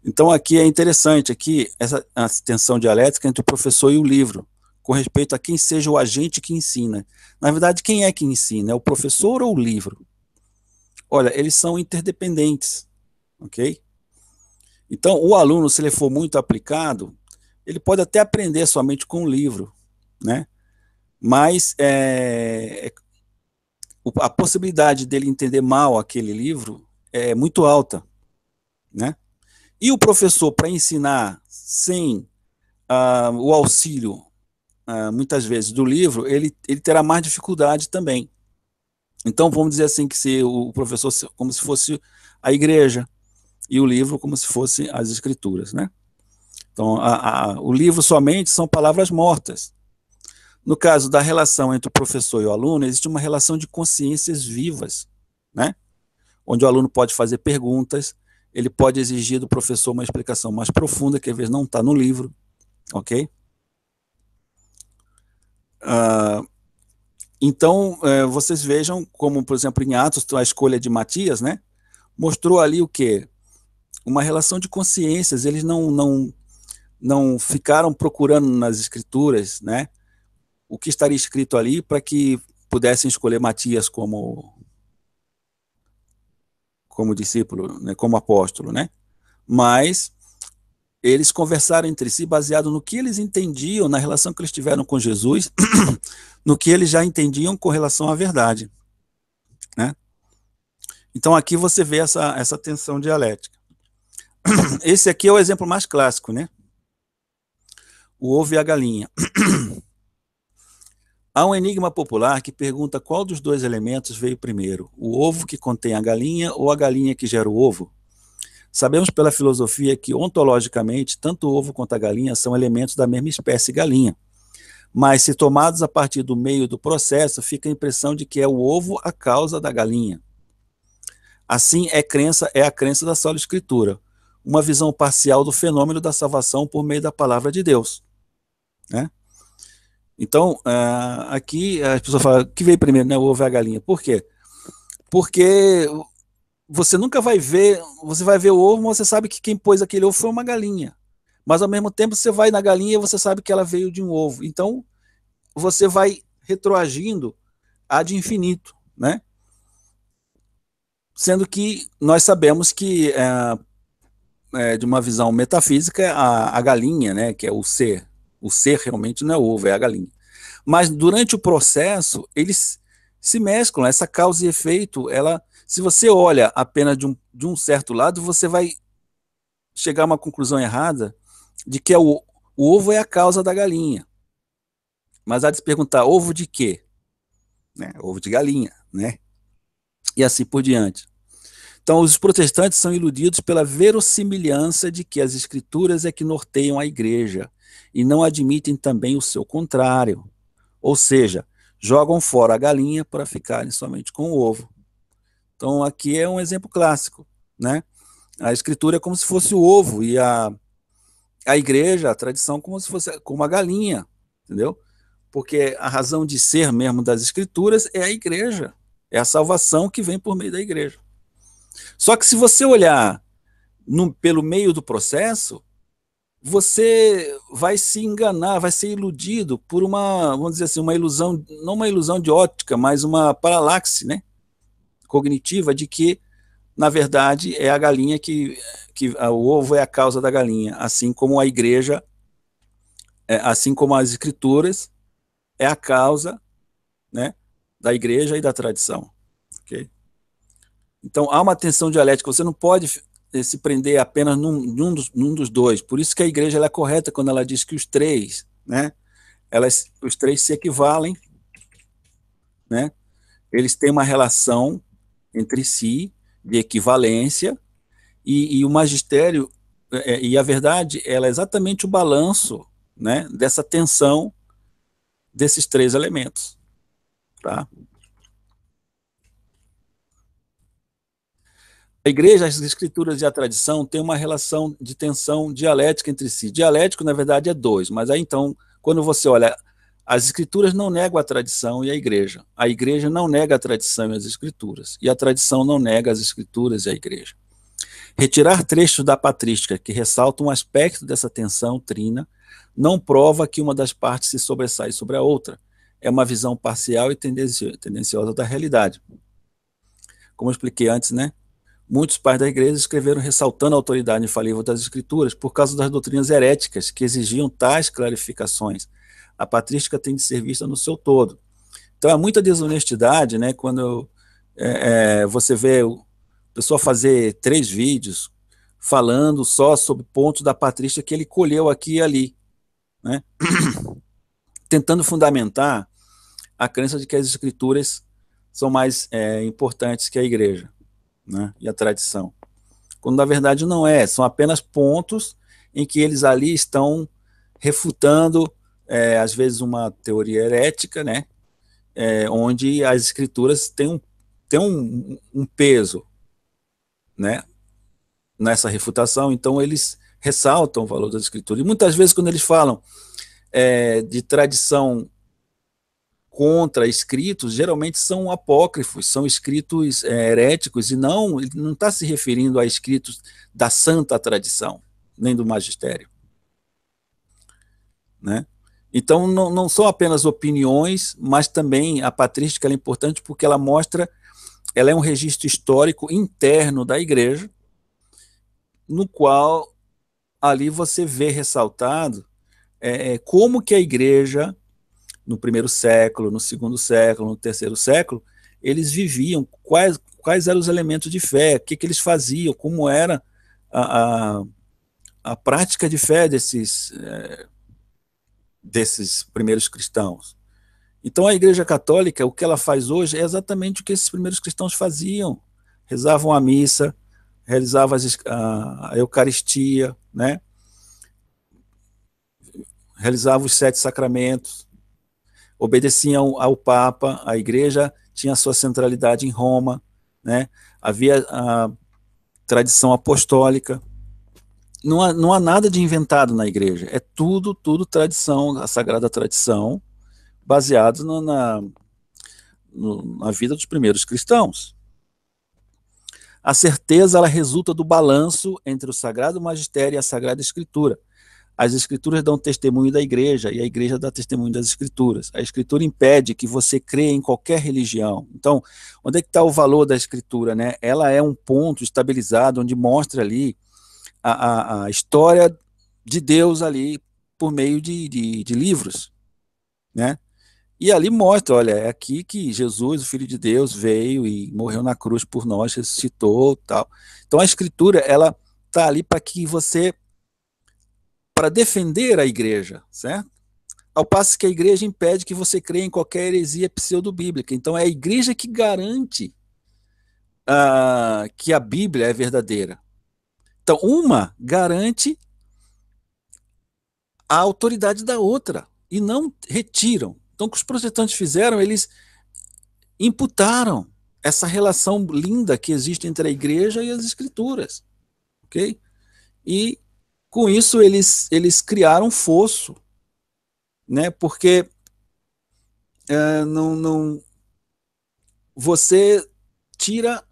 Então aqui é interessante aqui essa tensão dialética entre o professor e o livro, com respeito a quem seja o agente que ensina. Na verdade, quem é que ensina? É o professor ou o livro? Olha, eles são interdependentes, ok? Então, o aluno, se ele for muito aplicado, ele pode até aprender somente com o livro, né? Mas é, é a possibilidade dele entender mal aquele livro é muito alta, né? E o professor, para ensinar sem uh, o auxílio, uh, muitas vezes, do livro, ele, ele terá mais dificuldade também. Então, vamos dizer assim, que se o professor, como se fosse a igreja, e o livro como se fosse as escrituras, né? Então, a, a, o livro somente são palavras mortas. No caso da relação entre o professor e o aluno, existe uma relação de consciências vivas, né? onde o aluno pode fazer perguntas, ele pode exigir do professor uma explicação mais profunda, que às vezes não está no livro, ok? Uh, então, é, vocês vejam como, por exemplo, em Atos, a escolha de Matias, né? Mostrou ali o quê? Uma relação de consciências, eles não, não, não ficaram procurando nas escrituras, né? o que estaria escrito ali para que pudessem escolher Matias como como discípulo, né, como apóstolo, né? Mas eles conversaram entre si baseado no que eles entendiam na relação que eles tiveram com Jesus, no que eles já entendiam com relação à verdade, né? Então aqui você vê essa essa tensão dialética. Esse aqui é o exemplo mais clássico, né? O ovo e a galinha. Há um enigma popular que pergunta qual dos dois elementos veio primeiro, o ovo que contém a galinha ou a galinha que gera o ovo? Sabemos pela filosofia que, ontologicamente, tanto o ovo quanto a galinha são elementos da mesma espécie galinha. Mas, se tomados a partir do meio do processo, fica a impressão de que é o ovo a causa da galinha. Assim, é, crença, é a crença da sola escritura, uma visão parcial do fenômeno da salvação por meio da palavra de Deus. Né? Então, é, aqui as pessoas falam, que veio primeiro, né, o ovo e a galinha. Por quê? Porque você nunca vai ver, você vai ver o ovo, mas você sabe que quem pôs aquele ovo foi uma galinha. Mas ao mesmo tempo você vai na galinha e você sabe que ela veio de um ovo. Então, você vai retroagindo ad de infinito, né? Sendo que nós sabemos que, é, é, de uma visão metafísica, a, a galinha, né, que é o ser o ser realmente não é o ovo, é a galinha. Mas durante o processo, eles se mesclam. Essa causa e efeito, ela, se você olha apenas de um, de um certo lado, você vai chegar a uma conclusão errada de que é o, o ovo é a causa da galinha. Mas há de se perguntar, ovo de quê? Né? Ovo de galinha, né? E assim por diante. Então, os protestantes são iludidos pela verossimilhança de que as escrituras é que norteiam a igreja e não admitem também o seu contrário. Ou seja, jogam fora a galinha para ficarem somente com o ovo. Então aqui é um exemplo clássico, né? A escritura é como se fosse o ovo e a, a igreja, a tradição como se fosse como a galinha, entendeu? Porque a razão de ser mesmo das escrituras é a igreja, é a salvação que vem por meio da igreja. Só que se você olhar no, pelo meio do processo, você vai se enganar, vai ser iludido por uma, vamos dizer assim, uma ilusão, não uma ilusão de ótica, mas uma paralaxe né, cognitiva de que, na verdade, é a galinha que, que o ovo é a causa da galinha, assim como a igreja, é, assim como as escrituras, é a causa né, da igreja e da tradição. Okay? Então, há uma tensão dialética, você não pode eh, se prender apenas num, num, dos, num dos dois. Por isso que a igreja é correta quando ela diz que os três, né, elas, os três se equivalem, né, eles têm uma relação entre si de equivalência, e, e o magistério eh, eh, e a verdade ela é exatamente o balanço né, dessa tensão desses três elementos. Tá? A igreja, as escrituras e a tradição têm uma relação de tensão dialética entre si. Dialético, na verdade, é dois, mas aí então, quando você olha, as escrituras não negam a tradição e a igreja. A igreja não nega a tradição e as escrituras. E a tradição não nega as escrituras e a igreja. Retirar trechos da patrística que ressaltam um aspecto dessa tensão trina não prova que uma das partes se sobressai sobre a outra. É uma visão parcial e tendenciosa da realidade. Como eu expliquei antes, né? Muitos pais da igreja escreveram ressaltando a autoridade infalível das escrituras por causa das doutrinas heréticas que exigiam tais clarificações. A patrística tem de ser vista no seu todo. Então, é muita desonestidade né, quando é, é, você vê a pessoa fazer três vídeos falando só sobre pontos da patrística que ele colheu aqui e ali, né? tentando fundamentar a crença de que as escrituras são mais é, importantes que a igreja né, e a tradição. Quando na verdade não é, são apenas pontos em que eles ali estão refutando, é, às vezes, uma teoria herética, né, é, onde as escrituras têm um, têm um, um peso né, nessa refutação, então eles ressaltam o valor das escrituras. E muitas vezes, quando eles falam é, de tradição contra escritos geralmente são apócrifos, são escritos é, heréticos, e não ele não está se referindo a escritos da santa tradição, nem do magistério. Né? Então, não, não são apenas opiniões, mas também a patrística é importante porque ela mostra, ela é um registro histórico interno da igreja, no qual ali você vê ressaltado é, é como que a igreja no primeiro século, no segundo século, no terceiro século, eles viviam, quais, quais eram os elementos de fé, o que, que eles faziam, como era a, a, a prática de fé desses, é, desses primeiros cristãos. Então a Igreja Católica, o que ela faz hoje é exatamente o que esses primeiros cristãos faziam. Rezavam a missa, realizavam as, a, a Eucaristia, né? realizavam os sete sacramentos, obedeciam ao Papa, a Igreja tinha sua centralidade em Roma, né? havia a tradição apostólica. Não há, não há nada de inventado na Igreja, é tudo, tudo tradição, a sagrada tradição, baseado no, na, no, na vida dos primeiros cristãos. A certeza ela resulta do balanço entre o sagrado magistério e a sagrada escritura. As escrituras dão testemunho da igreja e a igreja dá testemunho das escrituras. A escritura impede que você crê em qualquer religião. Então, onde é que está o valor da escritura? Né? Ela é um ponto estabilizado onde mostra ali a, a, a história de Deus ali por meio de, de, de livros. Né? E ali mostra, olha, é aqui que Jesus, o Filho de Deus, veio e morreu na cruz por nós, ressuscitou, tal. Então a Escritura ela está ali para que você para defender a igreja, certo? Ao passo que a igreja impede que você creia em qualquer heresia pseudo-bíblica. Então é a igreja que garante uh, que a Bíblia é verdadeira. Então, uma garante a autoridade da outra e não retiram. Então, o que os protestantes fizeram, eles imputaram essa relação linda que existe entre a igreja e as escrituras, ok? E com isso, eles, eles criaram um fosso, né? porque é, não, não, você tira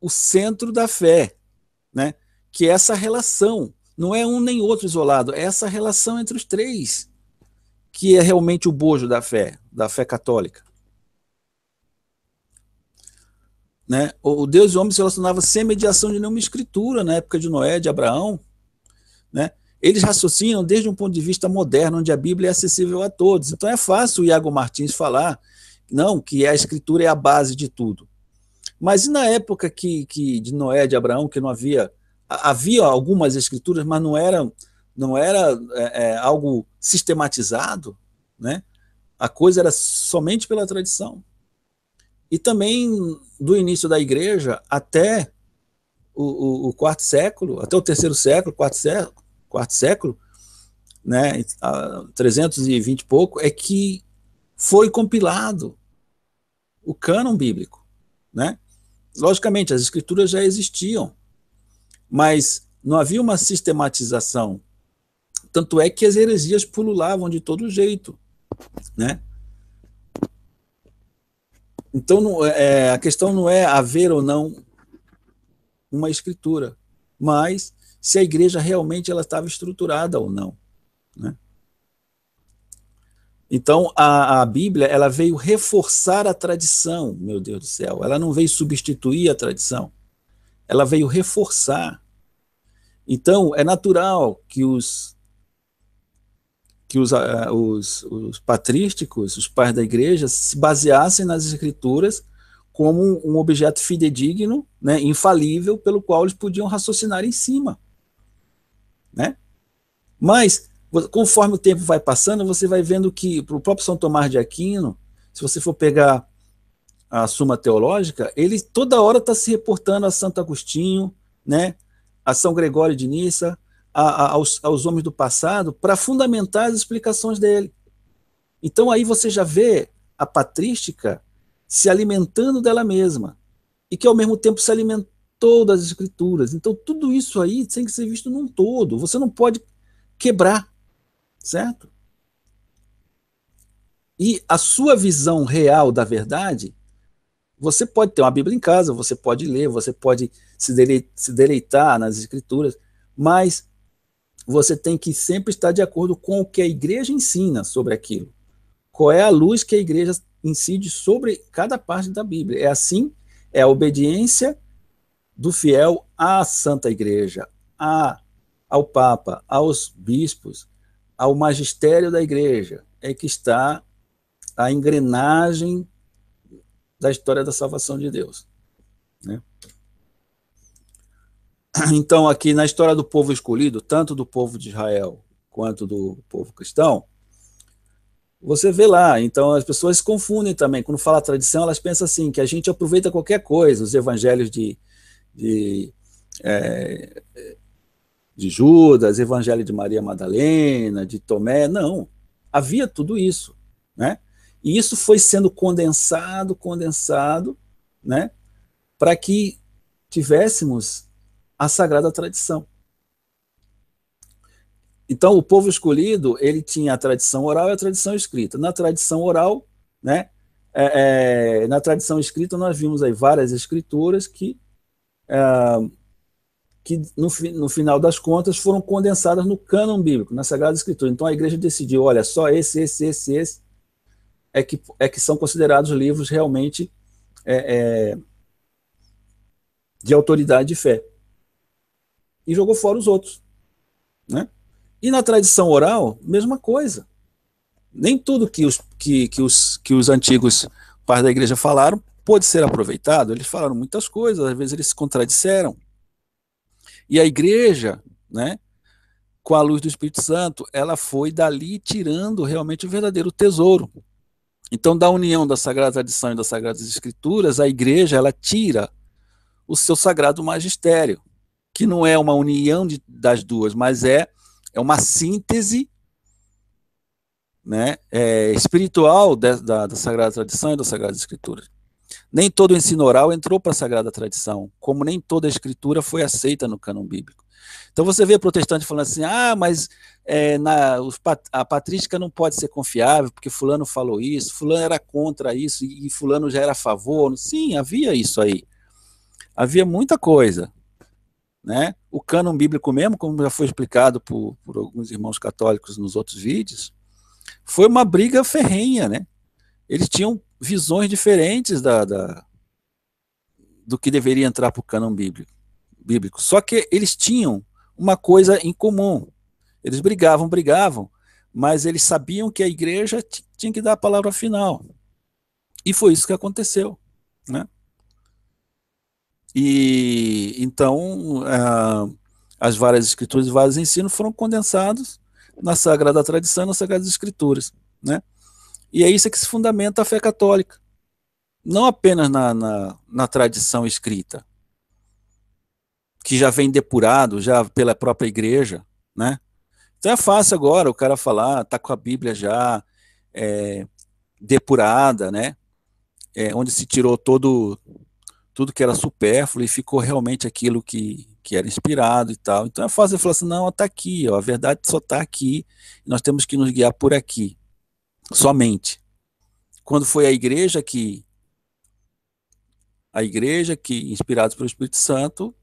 o centro da fé, né? que é essa relação. Não é um nem outro isolado, é essa relação entre os três que é realmente o bojo da fé, da fé católica. Né? O Deus e o homem se relacionavam sem mediação de nenhuma escritura na época de Noé, de Abraão. Né? Eles raciocinam desde um ponto de vista moderno, onde a Bíblia é acessível a todos. Então é fácil o Iago Martins falar, não, que a escritura é a base de tudo. Mas e na época que, que de Noé, de Abraão, que não havia havia algumas escrituras, mas não era, não era é, é, algo sistematizado, né? A coisa era somente pela tradição. E também do início da igreja até o, o, o quarto século, até o terceiro século, quarto século, quarto século né, 320 e pouco, é que foi compilado o cânon bíblico. Né? Logicamente, as escrituras já existiam, mas não havia uma sistematização. Tanto é que as heresias pululavam de todo jeito. Né? Então, não, é, a questão não é haver ou não uma escritura, mas se a igreja realmente ela estava estruturada ou não. Né? Então, a, a, Bíblia ela veio reforçar a tradição, meu Deus do céu. Ela não veio substituir a tradição. Ela veio reforçar. Então, é natural que os que os, eh, os, os patrísticos, os pais da igreja, se baseassem nas escrituras como um objeto fidedigno, né, infalível, pelo qual eles podiam raciocinar em cima. Né? Mas, conforme o tempo vai passando, você vai vendo que, para o próprio São Tomás de Aquino, se você for pegar a Suma Teológica, ele toda hora está se reportando a Santo Agostinho, né, a São Gregório de Nissa, a, a, aos, aos homens do passado para fundamentar as explicações dele. Então aí você já vê a patrística se alimentando dela mesma e que ao mesmo tempo se alimentou das escrituras. Então tudo isso aí tem que ser visto num todo. Você não pode quebrar, certo? E a sua visão real da verdade, você pode ter uma Bíblia em casa, você pode ler, você pode se deleitar nas escrituras, mas você tem que sempre estar de acordo com o que a igreja ensina sobre aquilo. Qual é a luz que a igreja incide sobre cada parte da Bíblia? É assim, é a obediência do fiel à Santa Igreja, à, ao Papa, aos bispos, ao magistério da Igreja, é que está a engrenagem da história da salvação de Deus. Né? Então, aqui na história do povo escolhido, tanto do povo de Israel quanto do povo cristão, você vê lá, então as pessoas se confundem também. Quando fala tradição, elas pensam assim, que a gente aproveita qualquer coisa, os evangelhos de, de, é, de Judas, evangelho de Maria Madalena, de Tomé, não. Havia tudo isso, né? E isso foi sendo condensado, condensado, né? Para que tivéssemos a sagrada tradição. Então, o povo escolhido, ele tinha a tradição oral e a tradição escrita. Na tradição oral, né, é, é, na tradição escrita, nós vimos aí várias escrituras que, é, que no, no, final das contas, foram condensadas no cânon bíblico, na Sagrada Escritura. Então, a igreja decidiu, olha, só esse, esse, esse, esse é que, é que são considerados livros realmente é, é, de autoridade de fé e jogou fora os outros. Né? E na tradição oral, mesma coisa. Nem tudo que os, que, que os, que os antigos pais da igreja falaram pôde ser aproveitado. Eles falaram muitas coisas, às vezes eles se contradisseram. E a igreja, né, com a luz do Espírito Santo, ela foi dali tirando realmente o verdadeiro tesouro. Então, da união da Sagrada Tradição e das Sagradas Escrituras, a igreja ela tira o seu sagrado magistério que não é uma união de, das duas, mas é, é uma síntese né, é, espiritual de, da, da Sagrada Tradição e da Sagrada Escritura. Nem todo o ensino oral entrou para a Sagrada Tradição, como nem toda a Escritura foi aceita no cânon bíblico. Então você vê protestante falando assim, ah, mas é, na, os, a patrística não pode ser confiável, porque fulano falou isso, fulano era contra isso, e fulano já era a favor. Sim, havia isso aí. Havia muita coisa. Né? O cânon bíblico mesmo, como já foi explicado por, por alguns irmãos católicos nos outros vídeos, foi uma briga ferrenha. Né? Eles tinham visões diferentes da, da do que deveria entrar para o cânon bíblico, bíblico. Só que eles tinham uma coisa em comum. Eles brigavam, brigavam, mas eles sabiam que a igreja tinha que dar a palavra final. E foi isso que aconteceu. Né? E então as várias escrituras e vários ensinos foram condensados na Sagrada Tradição e nas Sagradas Escrituras. Né? E é isso que se fundamenta a fé católica. Não apenas na, na, na tradição escrita, que já vem depurado já pela própria igreja, né? Então é fácil agora o cara falar, tá com a Bíblia já é, depurada, né? É, onde se tirou todo tudo que era supérfluo e ficou realmente aquilo que, que era inspirado e tal. Então é fácil falar assim, não, está aqui, ó, a verdade só está aqui, nós temos que nos guiar por aqui, somente. Quando foi a igreja que, a igreja que, inspirados pelo Espírito Santo,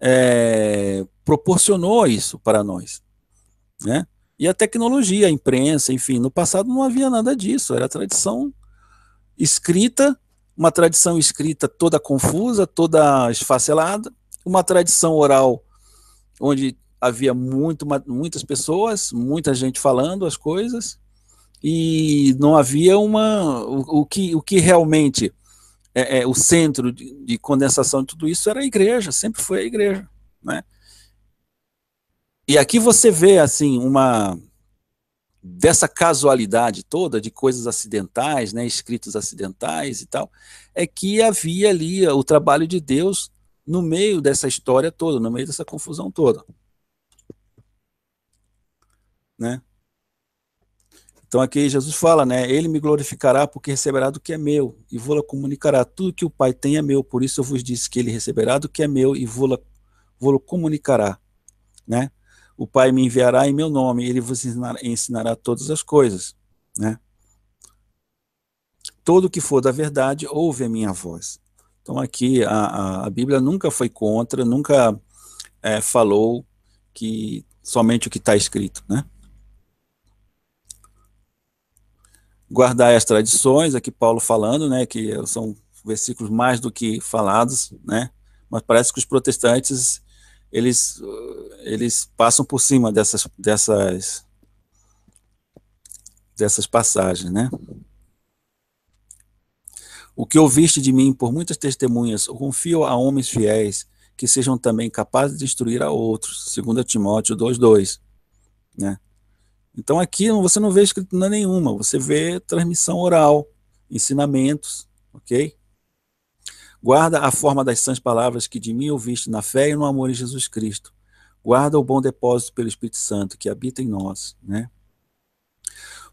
é, proporcionou isso para nós, né? E a tecnologia, a imprensa, enfim, no passado não havia nada disso, era tradição escrita uma tradição escrita toda confusa, toda esfacelada, uma tradição oral onde havia muito, muitas pessoas, muita gente falando as coisas, e não havia uma. O, o que, o que realmente é, é o centro de, de, condensação de tudo isso era a igreja, sempre foi a igreja. Né? E aqui você vê assim uma dessa casualidade toda de coisas acidentais, né, escritos acidentais e tal, é que havia ali eh, o trabalho de Deus no meio dessa história toda, no meio dessa confusão toda. Né? Então aqui Jesus fala, né? Ele me glorificará porque receberá do que é meu e vou-la comunicará. Tudo que o Pai tem é meu, por isso eu vos disse que ele receberá do que é meu e vou lo comunicará, né? o Pai me enviará em meu nome, ele vos ensinará, ensinará todas as coisas. Né? Todo que for da verdade, ouve a minha voz. Então aqui a, a, a Bíblia nunca foi contra, nunca é, falou que somente o que está escrito. Né? Guardar as tradições, aqui Paulo falando, né, que são versículos mais do que falados, né? mas parece que os protestantes eles, eles passam por cima dessas, dessas, dessas passagens, né? O que ouviste de mim por muitas testemunhas, confio a homens fiéis que sejam também capazes de instruir a outros, segundo Timóteo 2:2, né? Então aqui você não vê escritura nenhuma, você vê transmissão oral, ensinamentos, ok? Guarda a forma das sãs palavras que de mim ouviste na fé e no amor em Jesus Cristo. Guarda o bom depósito pelo Espírito Santo que habita em nós. Né?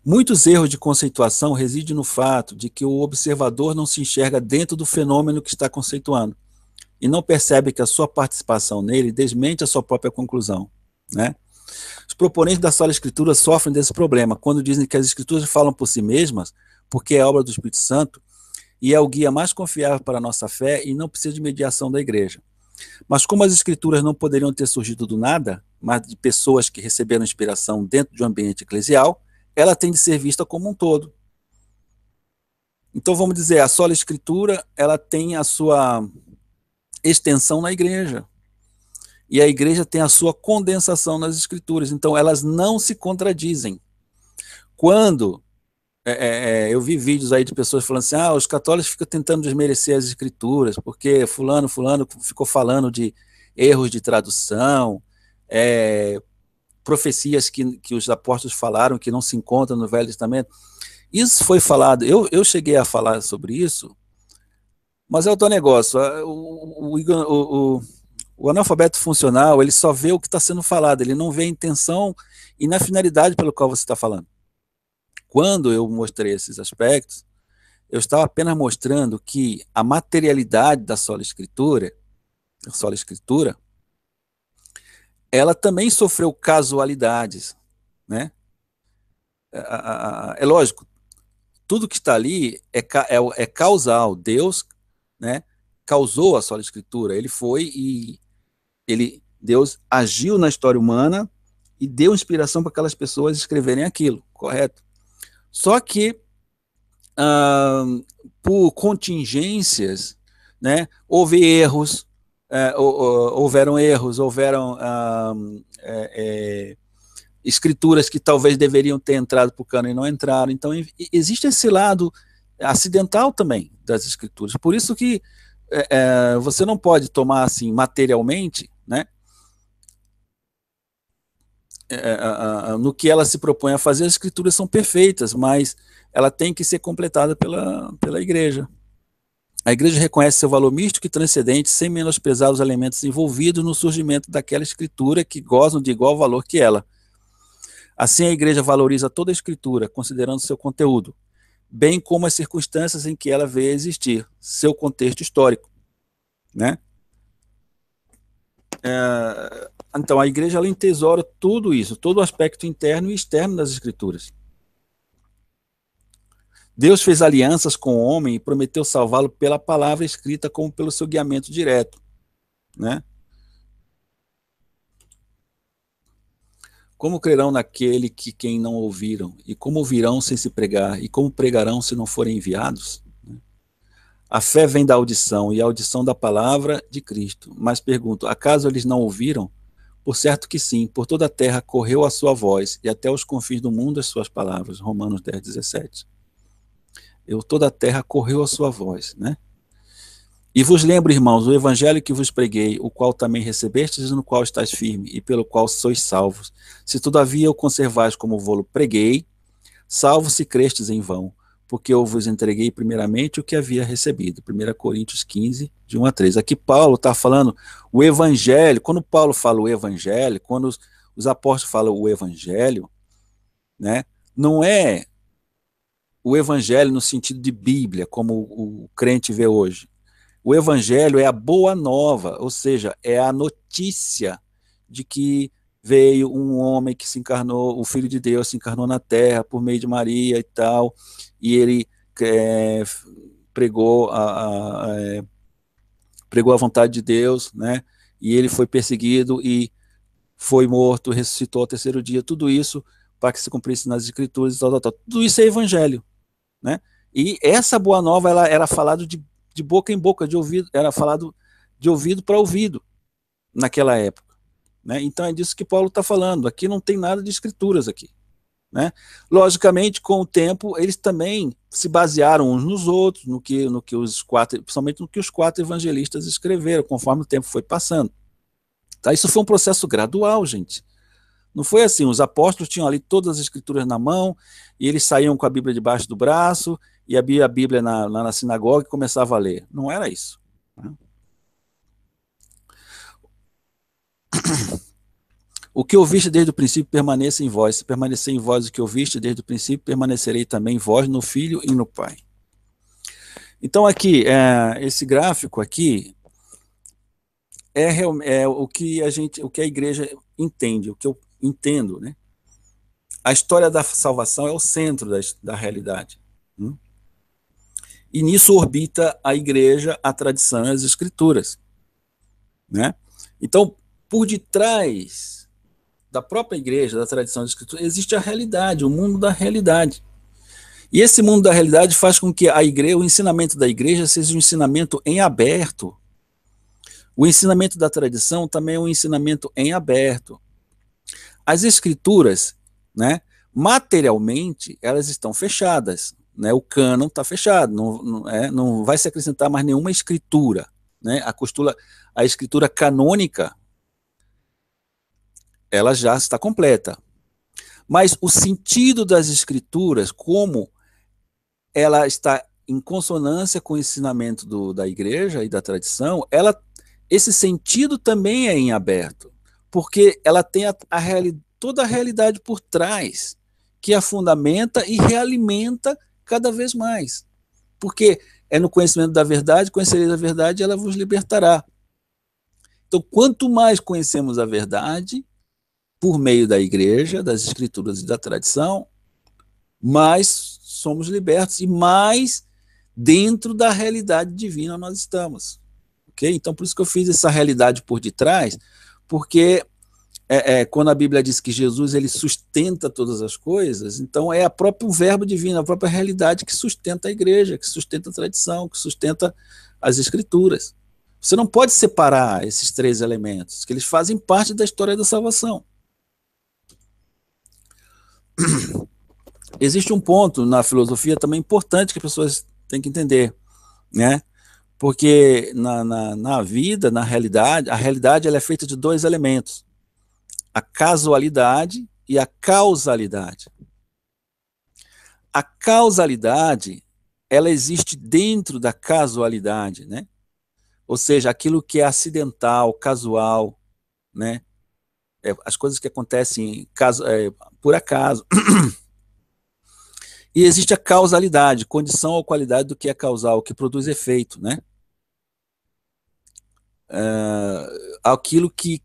Muitos erros de conceituação residem no fato de que o observador não se enxerga dentro do fenômeno que está conceituando e não percebe que a sua participação nele desmente a sua própria conclusão. Né? Os proponentes da sola escritura sofrem desse problema quando dizem que as escrituras falam por si mesmas, porque é obra do Espírito Santo, e é o guia mais confiável para a nossa fé e não precisa de mediação da igreja. Mas como as escrituras não poderiam ter surgido do nada, mas de pessoas que receberam inspiração dentro de um ambiente eclesial, ela tem de ser vista como um todo. Então vamos dizer, a sola escritura, ela tem a sua extensão na igreja. E a igreja tem a sua condensação nas escrituras, então elas não se contradizem. Quando é, é, é, eu vi vídeos aí de pessoas falando assim: ah, os católicos ficam tentando desmerecer as escrituras, porque Fulano, Fulano ficou falando de erros de tradução, é, profecias que, que os apóstolos falaram que não se encontram no Velho Testamento. Isso foi falado, eu, eu cheguei a falar sobre isso, mas é o teu negócio. O, o, o, o, o analfabeto funcional ele só vê o que está sendo falado, ele não vê a intenção e na finalidade pelo qual você está falando quando eu mostrei esses aspectos, eu estava apenas mostrando que a materialidade da sola escritura, a sola escritura, ela também sofreu casualidades, né? É lógico, tudo que está ali é, é, é causal. Deus, né, causou a sola escritura. Ele foi e ele Deus agiu na história humana e deu inspiração para aquelas pessoas escreverem aquilo, correto? Só que, por contingências, né, houve erros, é, houveram erros, houveram é, é, escrituras que talvez deveriam ter entrado para o cano e não entraram. Então, existe esse lado acidental também das escrituras. Por isso que é, é você não pode tomar assim materialmente É, é, a, a, no que ela se propõe a fazer, as escrituras são perfeitas, mas ela tem que ser completada pela, pela igreja. A igreja reconhece seu valor místico e transcendente sem menosprezar os elementos envolvidos no surgimento daquela escritura que gozam de igual valor que ela. Assim, a igreja valoriza toda a escritura, considerando seu conteúdo, bem como as circunstâncias em que ela veio existir, seu contexto histórico. Né? É, então, a igreja ela entesoura tudo isso, todo o aspecto interno e externo das escrituras. Deus fez alianças com o homem e prometeu salvá-lo pela palavra escrita como pelo seu guiamento direto, né? Como crerão naquele que quem não ouviram? E como ouvirão sem se pregar? E como pregarão se não forem enviados? A fé vem da audição, e a audição da palavra de Cristo. Mas pergunto, acaso eles não ouviram? Por certo que sim, por toda a terra correu a sua voz, e até os confins do mundo as suas palavras. Romanos 10, 17. Eu, toda a terra correu a sua voz, né? E vos lembro, irmãos, o evangelho que vos preguei, o qual também recebestes e no qual estáis firme, e pelo qual sois salvos. Se todavia o conservais como vou-lo preguei, salvo se crestes em vão porque eu vos entreguei primeiramente o que havia recebido. 1 Coríntios 15, de 1 a 3. Aqui Paulo está falando o evangelho. Quando Paulo fala o evangelho, quando os, os apóstolos falam o evangelho, né, não é o evangelho no sentido de Bíblia, como o, o crente vê hoje. O evangelho é a boa nova, ou seja, é a notícia de que veio um homem que se encarnou, o Filho de Deus se encarnou na terra por meio de Maria e tal, e ele é, pregou a, a, é, pregou a vontade de Deus, né? E ele foi perseguido e foi morto, ressuscitou ao terceiro dia, tudo isso para que se cumprisse nas escrituras, tal, tal, tal. Tudo isso é evangelho, né? E essa boa nova ela era falado de, de boca em boca, de ouvido, era falado de ouvido para ouvido naquela época, né? Então é disso que Paulo está falando. Aqui não tem nada de escrituras aqui. Né? Logicamente, com o tempo, eles também se basearam uns nos outros, no que, no que os quatro, principalmente no que os quatro evangelistas escreveram, conforme o tempo foi passando. Tá? Isso foi um processo gradual, gente. Não foi assim, os apóstolos tinham ali todas as escrituras na mão, e eles saíam com a Bíblia debaixo do braço, e abria a Bíblia na, lá na sinagoga e começava a ler. Não era isso. Né? O que ouviste desde o princípio permaneça em vós. Se permanecer em vós o que ouviste desde o princípio, permanecerei também vós no Filho e no Pai. Então aqui, é, esse gráfico aqui é, real, é, o que a gente, o que a igreja entende, o que eu entendo, né? A história da salvação é o centro da, da realidade. Né? E nisso orbita a igreja, a tradição e as escrituras. Né? Então, por detrás da própria igreja, da tradição de escritura, existe a realidade, o mundo da realidade. E esse mundo da realidade faz com que a igreja, o ensinamento da igreja seja um ensinamento em aberto. O ensinamento da tradição também é um ensinamento em aberto. As escrituras, né, materialmente, elas estão fechadas. Né, o cânon está fechado, não, não, é, não vai se acrescentar mais nenhuma escritura. Né, a, costura a escritura canônica ela já está completa. Mas o sentido das escrituras, como ela está em consonância com o ensinamento do, da igreja e da tradição, ela, esse sentido também é em aberto, porque ela tem a, a reali, toda a realidade por trás, que a fundamenta e realimenta cada vez mais. Porque é no conhecimento da verdade, conhecereis a verdade, ela vos libertará. Então, quanto mais conhecemos a verdade, por meio da igreja, das escrituras e da tradição, mais somos libertos e mais dentro da realidade divina nós estamos. Ok? Então, por isso que eu fiz essa realidade por detrás, porque é, é, quando a Bíblia diz que Jesus ele sustenta todas as coisas, então é a próprio verbo divino, a própria realidade que sustenta a igreja, que sustenta a tradição, que sustenta as escrituras. Você não pode separar esses três elementos, que eles fazem parte da história da salvação. existe um ponto na filosofia também importante que as pessoas têm que entender, né? Porque na, na, na vida, na realidade, a realidade ela é feita de dois elementos: a casualidade e a causalidade. A causalidade ela existe dentro da casualidade, né? Ou seja, aquilo que é acidental, casual, né? É, as coisas que acontecem caso, é, por acaso. e existe a causalidade, condição ou qualidade do que é causal, o que produz efeito, né? Uh, aquilo que,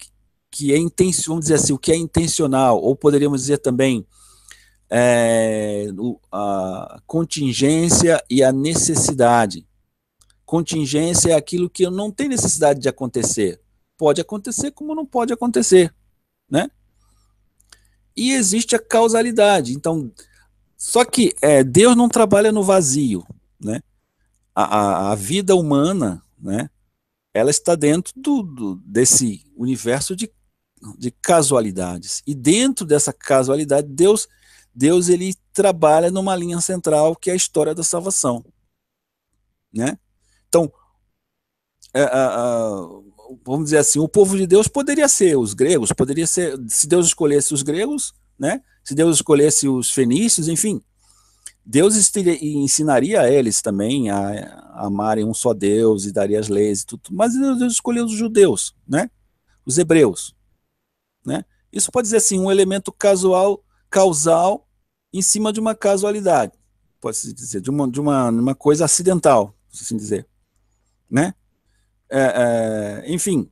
que é intencional, vamos dizer assim, o que é intencional, ou poderíamos dizer também é, a contingência e a necessidade. Contingência é aquilo que não tem necessidade de acontecer. Pode acontecer como não pode acontecer, né? e existe a causalidade. Então, só que é, Deus não trabalha no vazio, né? A, a, a vida humana, né? Ela está dentro do, do, desse universo de, de casualidades e dentro dessa casualidade Deus Deus ele trabalha numa linha central que é a história da salvação, né? Então, é, é, vamos dizer assim, o povo de Deus poderia ser os gregos, poderia ser, se Deus escolhesse os gregos, né? Se Deus escolhesse os fenícios, enfim, Deus estiria, ensinaria a eles também a, a, amarem um só Deus e daria as leis e tudo, mas Deus escolheu os judeus, né? Os hebreus, né? Isso pode ser assim um elemento casual, causal em cima de uma casualidade, pode se dizer, de uma de uma, uma coisa acidental, assim dizer, né? é, é, enfim,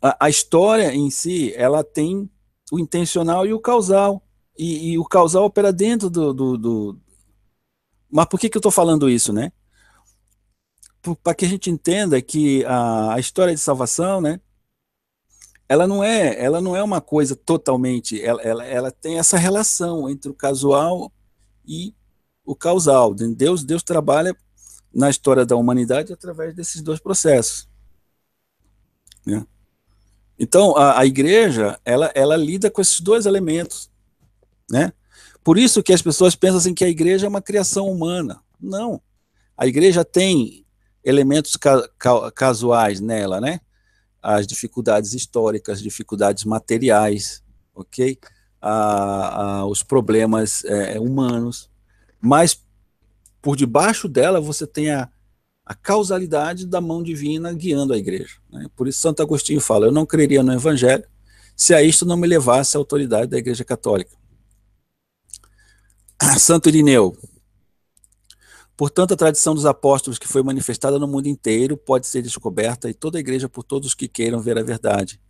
a, a, história em si, ela tem o intencional e o causal. E, e o causal opera dentro do, do, do... Mas por que, que eu estou falando isso, né? Para que a gente entenda que a, a história de salvação, né? ela não é ela não é uma coisa totalmente ela, ela, ela tem essa relação entre o casual e o causal Deus Deus trabalha na história da humanidade através desses dois processos. Né? Então, a, a, igreja, ela, ela lida com esses dois elementos. Né? Por isso que as pessoas pensam assim, que a igreja é uma criação humana. Não. A igreja tem elementos ca, ca, casuais nela, né? As dificuldades históricas, dificuldades materiais, ok? A, a, os problemas é, humanos. Mas por debaixo dela você tem a, a causalidade da mão divina guiando a igreja. Né? Por isso Santo Agostinho fala, eu não creria no evangelho se a isto não me levasse a autoridade da igreja católica. Ah, Santo Irineu. Portanto, a tradição dos apóstolos que foi manifestada no mundo inteiro pode ser descoberta e toda a igreja por todos os que queiram ver a verdade.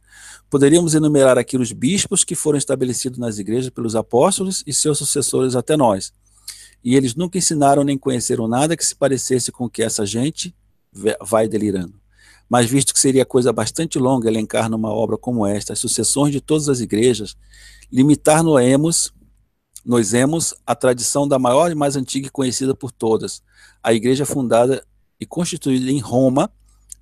Poderíamos enumerar aqui os bispos que foram estabelecidos nas igrejas pelos apóstolos e seus sucessores até nós e eles nunca ensinaram nem conheceram nada que se parecesse com o que essa gente vai delirando. Mas visto que seria coisa bastante longa elencar numa obra como esta as sucessões de todas as igrejas, limitar noemos, nós emos a tradição da maior e mais antiga e conhecida por todas, a igreja fundada e constituída em Roma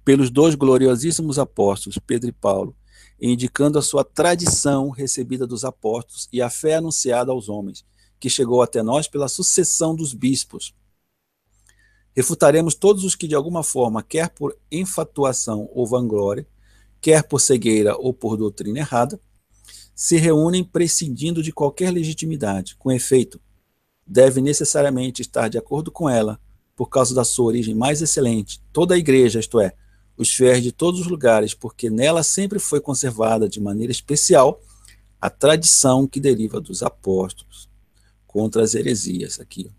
pelos dois gloriosíssimos apóstolos, Pedro e Paulo, indicando a sua tradição recebida dos apóstolos e a fé anunciada aos homens que chegou até nós pela sucessão dos bispos. Refutaremos todos os que, de alguma forma, quer por enfatuação ou vanglória, quer por cegueira ou por doutrina errada, se reúnem prescindindo de qualquer legitimidade. Com efeito, deve necessariamente estar de acordo com ela, por causa da sua origem mais excelente, toda a igreja, isto é, os fiéis de todos os lugares, porque nela sempre foi conservada de maneira especial a tradição que deriva dos apóstolos contra as heresias aqui.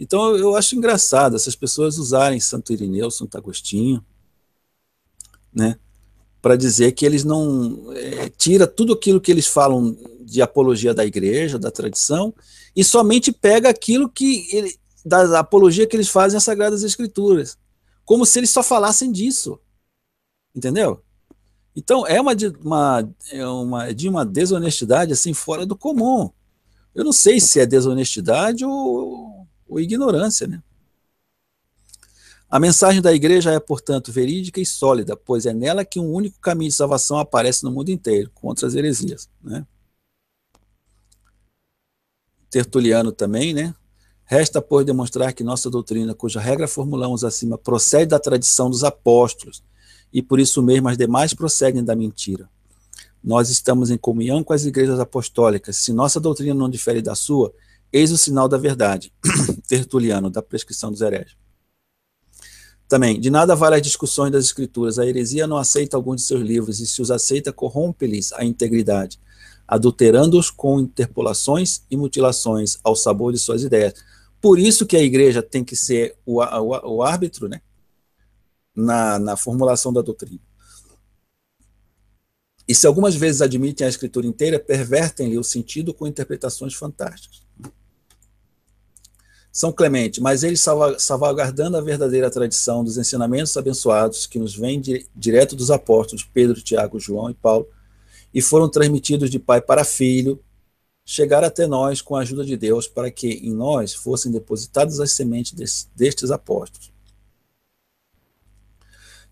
Então eu acho engraçado essas pessoas usarem Santo Irineu, Santo Agostinho, né, para dizer que eles não é, tira tudo aquilo que eles falam de apologia da igreja, da tradição, e somente pega aquilo que ele, da, apologia que eles fazem às Sagradas Escrituras, como se eles só falassem disso, entendeu? Então é uma, uma, é uma de uma desonestidade assim fora do comum. Eu não sei se é desonestidade ou, ou ignorância, né? A mensagem da igreja é, portanto, verídica e sólida, pois é nela que um único caminho de salvação aparece no mundo inteiro, contra as heresias. Né? Tertuliano também, né? Resta, pois, demonstrar que nossa doutrina, cuja regra formulamos acima, procede da tradição dos apóstolos, e por isso mesmo as demais procedem da mentira. Nós estamos em comunhão com as igrejas apostólicas. Se nossa doutrina não difere da sua, eis o sinal da verdade. Tertuliano, da prescrição dos hereges. Também, de nada vale as discussões das escrituras. A heresia não aceita alguns de seus livros, e se os aceita, corrompe-lhes a integridade, adulterando-os com interpolações e mutilações ao sabor de suas ideias. Por isso que a igreja tem que ser o, o, o árbitro né, na, na formulação da doutrina. E se algumas vezes admitem a escritura inteira, pervertem-lhe o sentido com interpretações fantásticas. São Clemente, mas ele salvaguardando a verdadeira tradição dos ensinamentos abençoados que nos vêm direto dos apóstolos Pedro, Tiago, João e Paulo, e foram transmitidos de pai para filho, chegar até nós com a ajuda de Deus para que em nós fossem depositadas as sementes destes apóstolos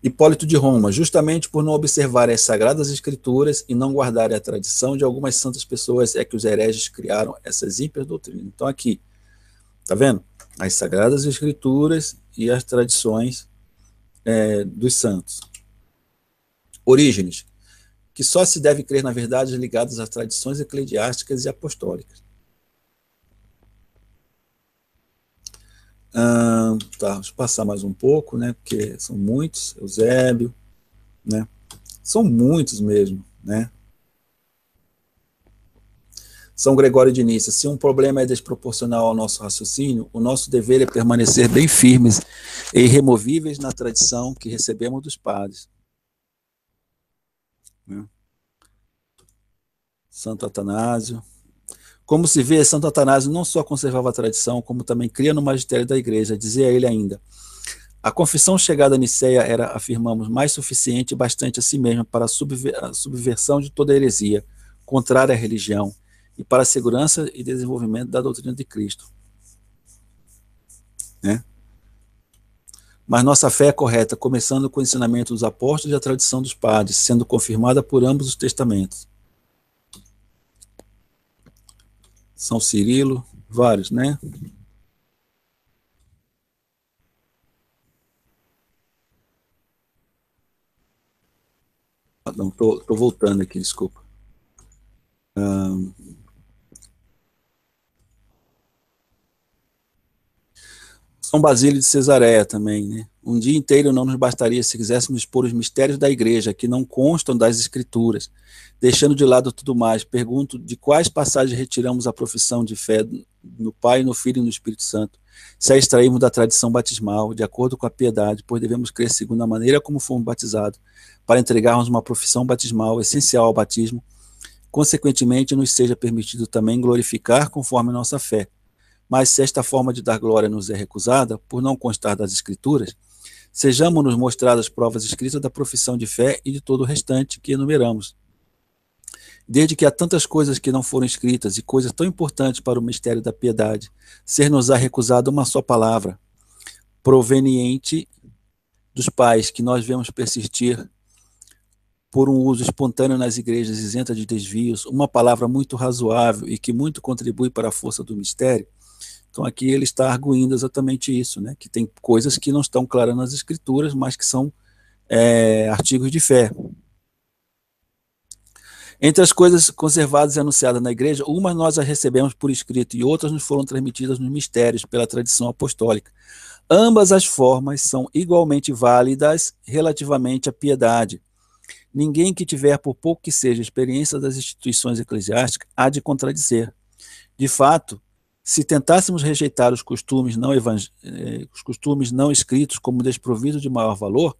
Hipólito de Roma, justamente por não observarem as sagradas escrituras e não guardarem a tradição de algumas santas pessoas é que os hereges criaram essas ímpias doutrinas. Então aqui, tá vendo? As sagradas escrituras e as tradições é, dos santos. Orígenes, que só se deve crer na verdade ligadas às tradições eclesiásticas e apostólicas. Ah, tá, deixa eu passar mais um pouco, né? Porque são muitos, Eusébio, né? São muitos mesmo, né? São Gregório de Nissa. se um problema é desproporcional ao nosso raciocínio, o nosso dever é permanecer bem firmes e irremovíveis na tradição que recebemos dos padres. Né? Santo Atanásio. Como se vê, Santo Atanásio não só conservava a tradição, como também cria no magistério da igreja, dizia ele ainda. A confissão chegada a Nicéia era, afirmamos, mais suficiente e bastante a si mesma para a, a subversão de toda a heresia, contrária à religião, e para a segurança e desenvolvimento da doutrina de Cristo. Né? Mas nossa fé é correta, começando com o ensinamento dos apóstolos e a tradição dos padres, sendo confirmada por ambos os testamentos. São Cirilo, vários, né? Ah, não, tô, tô voltando aqui, desculpa. Um... Ah, São Basílio de Cesareia também, né? Um dia inteiro não nos bastaria se quiséssemos expor os mistérios da igreja, que não constam das escrituras deixando de lado tudo mais, pergunto de quais passagens retiramos a profissão de fé no Pai, no Filho e no Espírito Santo, se a extrairmos da tradição batismal, de acordo com a piedade, pois devemos crer segundo a maneira como fomos batizados, para entregarmos uma profissão batismal essencial ao batismo, consequentemente nos seja permitido também glorificar conforme a nossa fé. Mas se esta forma de dar glória nos é recusada, por não constar das Escrituras, sejamos-nos mostradas provas escritas da profissão de fé e de todo o restante que enumeramos, desde que há tantas coisas que não foram escritas e coisas tão importantes para o mistério da piedade, ser-nos-á recusada uma só palavra, proveniente dos pais, que nós vemos persistir por um uso espontâneo nas igrejas isenta de desvios, uma palavra muito razoável e que muito contribui para a força do mistério. Então aqui ele está arguindo exatamente isso, né? que tem coisas que não estão claras nas escrituras, mas que são é, artigos de fé, entre as coisas conservadas e anunciadas na igreja, umas nós as recebemos por escrito e outras nos foram transmitidas nos mistérios pela tradição apostólica. Ambas as formas são igualmente válidas relativamente à piedade. Ninguém que tiver, por pouco que seja, experiência das instituições eclesiásticas há de contradizer. De fato, se tentássemos rejeitar os costumes não, eh, os costumes não escritos como desprovidos de maior valor,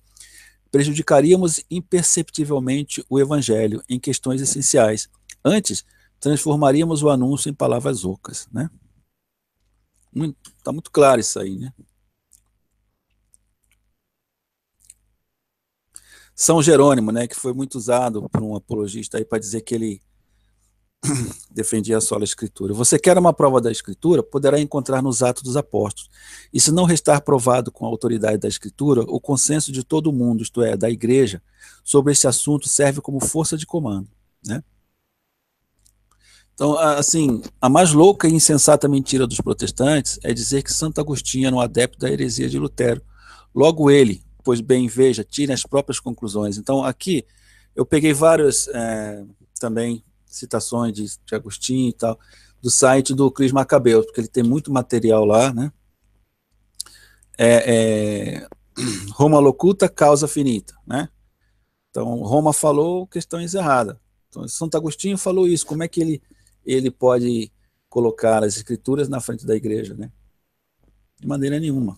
prejudicaríamos imperceptivelmente o evangelho em questões essenciais. Antes, transformaríamos o anúncio em palavras ocas, né? Está muito claro isso aí, né? São Jerônimo, né, que foi muito usado por um apologista aí para dizer que ele defendia só a escritura. Você quer uma prova da escritura? Poderá encontrar nos Atos dos Apóstolos. E se não restar provado com a autoridade da escritura, o consenso de todo mundo, isto é, da igreja, sobre este assunto serve como força de comando, né? Então, assim, a mais louca e insensata mentira dos protestantes é dizer que Santo Agostinho era um adepto da heresia de Lutero. Logo ele, pois bem, veja, tire as próprias conclusões. Então, aqui eu peguei vários é, também citações de, de Agostinho e tal, do site do Cris Macabeu, porque ele tem muito material lá, né? É, é, Roma locuta, causa finita, né? Então, Roma falou questão erradas. Então, Santo Agostinho falou isso. Como é que ele, ele pode colocar as escrituras na frente da igreja, né? De maneira nenhuma.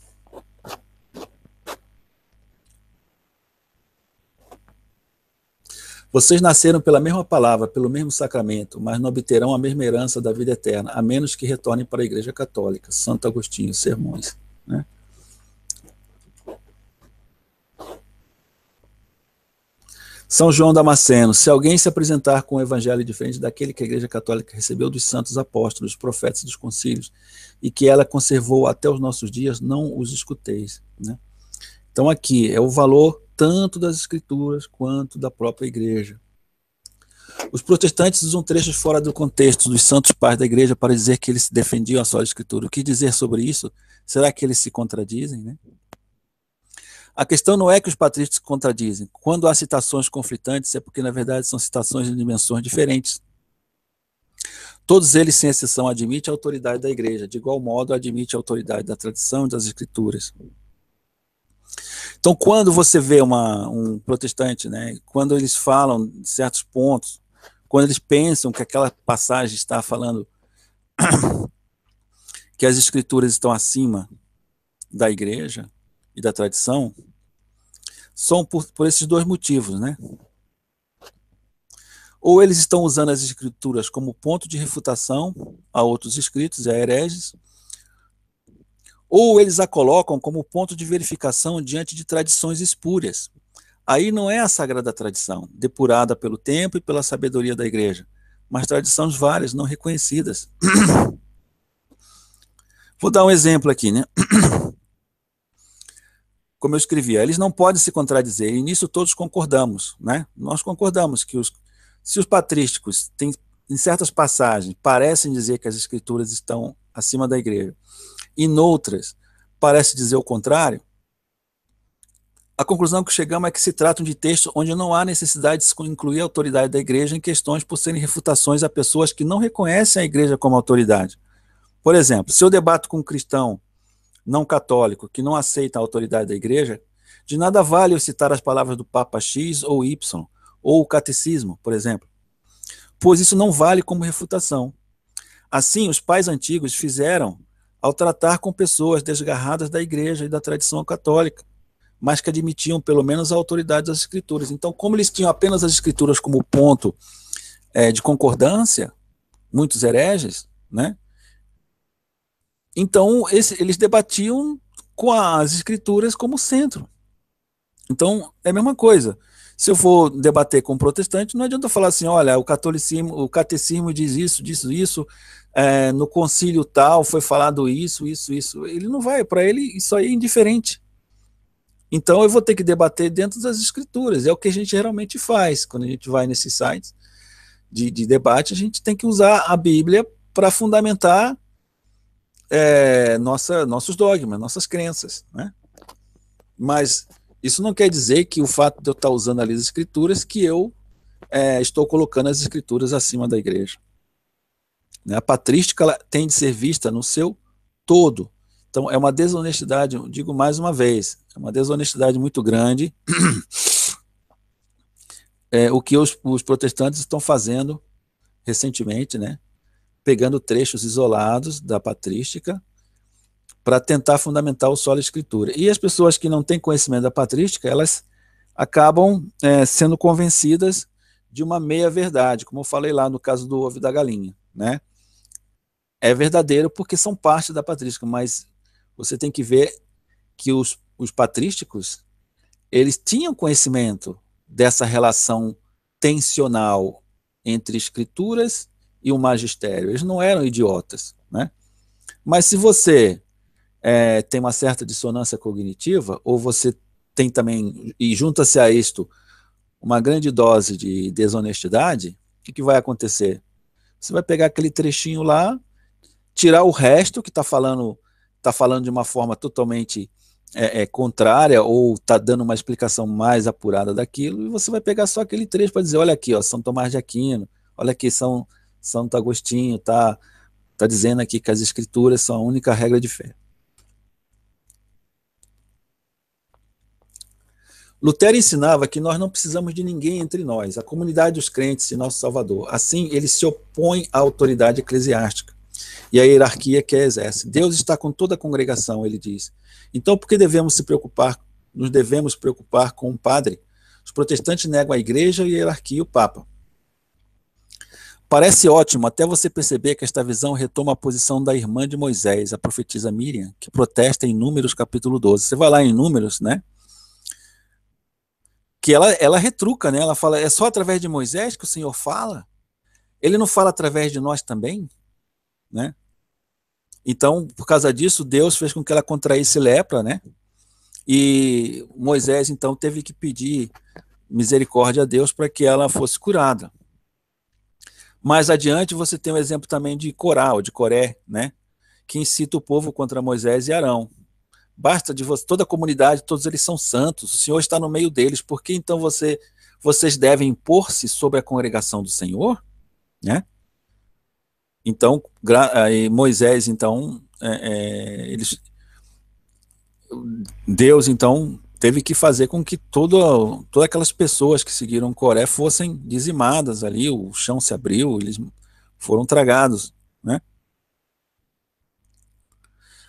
Vocês nasceram pela mesma palavra, pelo mesmo sacramento, mas não obterão a mesma herança da vida eterna, a menos que retornem para a Igreja Católica. Santo Agostinho, sermões. Né? São João Damasceno, se alguém se apresentar com um evangelho diferente daquele que a Igreja Católica recebeu dos santos apóstolos, dos profetas e dos concílios, e que ela conservou até os nossos dias, não os escuteis. Né? Então aqui é o valor tanto das Escrituras quanto da própria Igreja. Os protestantes usam trechos fora do contexto dos santos pais da Igreja para dizer que eles defendiam a só Escritura. O que dizer sobre isso? Será que eles se contradizem? Né? A questão não é que os patrísticos contradizem. Quando há citações conflitantes, é porque, na verdade, são citações de dimensões diferentes. Todos eles, sem exceção, admitem a autoridade da igreja, de igual modo admite a autoridade da tradição e das escrituras. Então, quando você vê uma, um protestante, né, quando eles falam de certos pontos, quando eles pensam que aquela passagem está falando que as escrituras estão acima da igreja e da tradição, são por, por esses dois motivos, né? Ou eles estão usando as escrituras como ponto de refutação a outros escritos e a hereges, ou eles a colocam como ponto de verificação diante de tradições espúrias. Aí não é a sagrada tradição, depurada pelo tempo e pela sabedoria da igreja, mas tradições várias, não reconhecidas. Vou dar um exemplo aqui, né? Como eu escrevi, eles não podem se contradizer, e nisso todos concordamos, né? Nós concordamos que os, se os patrísticos, têm, em certas passagens, parecem dizer que as escrituras estão acima da igreja, e noutras parece dizer o contrário, a conclusão que chegamos é que se tratam de textos onde não há necessidade de se incluir a autoridade da igreja em questões por serem refutações a pessoas que não reconhecem a igreja como autoridade. Por exemplo, se eu debato com um cristão não católico que não aceita a autoridade da igreja, de nada vale eu citar as palavras do Papa X ou Y, ou o catecismo, por exemplo, pois isso não vale como refutação. Assim, os pais antigos fizeram ao tratar com pessoas desgarradas da igreja e da tradição católica, mas que admitiam pelo menos a autoridade das escrituras. Então, como eles tinham apenas as escrituras como ponto é, de concordância, muitos hereges, né? Então, esse, eles debatiam com as escrituras como centro. Então, é a mesma coisa. Se eu for debater com um protestante, não adianta eu falar assim, olha, o catolicismo, o catecismo diz isso, diz isso, é, no concílio tal foi falado isso, isso, isso. Ele não vai, para ele isso aí é indiferente. Então eu vou ter que debater dentro das escrituras, é o que a gente geralmente faz quando a gente vai nesses sites de, de debate, a gente tem que usar a Bíblia para fundamentar é, nossa, nossos dogmas, nossas crenças, né? Mas isso não quer dizer que o fato de eu estar usando ali as escrituras, que eu é, estou colocando as escrituras acima da igreja. Né? A patrística tem de ser vista no seu todo. Então, é uma desonestidade, digo mais uma vez, é uma desonestidade muito grande é, o que os, os protestantes estão fazendo recentemente, né? pegando trechos isolados da patrística para tentar fundamentar o solo escritura. E as pessoas que não têm conhecimento da patrística, elas acabam é, sendo convencidas de uma meia-verdade, como eu falei lá no caso do ovo da galinha. Né? É verdadeiro porque são parte da patrística, mas você tem que ver que os, os patrísticos eles tinham conhecimento dessa relação tensional entre escrituras e o magistério. Eles não eram idiotas. Né? Mas se você é, tem uma certa dissonância cognitiva, ou você tem também, e junta-se a isto, uma grande dose de desonestidade, o que, que vai acontecer? Você vai pegar aquele trechinho lá, tirar o resto que está falando, tá falando de uma forma totalmente é, é, contrária ou está dando uma explicação mais apurada daquilo, e você vai pegar só aquele trecho para dizer, olha aqui, ó, São Tomás de Aquino, olha aqui, São, Santo Agostinho, está tá dizendo aqui que as escrituras são a única regra de fé. Lutero ensinava que nós não precisamos de ninguém entre nós, a comunidade dos crentes e nosso Salvador. Assim, ele se opõe à autoridade eclesiástica e à hierarquia que a exerce. Deus está com toda a congregação, ele diz. Então, por que devemos se preocupar, nos devemos preocupar com o padre? Os protestantes negam a igreja e a hierarquia e o papa. Parece ótimo até você perceber que esta visão retoma a posição da irmã de Moisés, a profetisa Miriam, que protesta em Números capítulo 12. Você vai lá em Números, né? que ela, ela retruca, né? Ela fala, é só através de Moisés que o Senhor fala? Ele não fala através de nós também? Né? Então, por causa disso, Deus fez com que ela contraísse lepra, né? E Moisés, então, teve que pedir misericórdia a Deus para que ela fosse curada. Mais adiante, você tem o um exemplo também de Corá, ou de Coré, né? Que incita o povo contra Moisés e Arão. Basta de você, toda a comunidade, todos eles são santos, o Senhor está no meio deles, por que então você, vocês devem impor-se sobre a congregação do Senhor? Né? Então, Moisés, então, é, é, eles, Deus, então, teve que fazer com que todo, todas aquelas pessoas que seguiram Coré fossem dizimadas ali, o chão se abriu, eles foram tragados, né?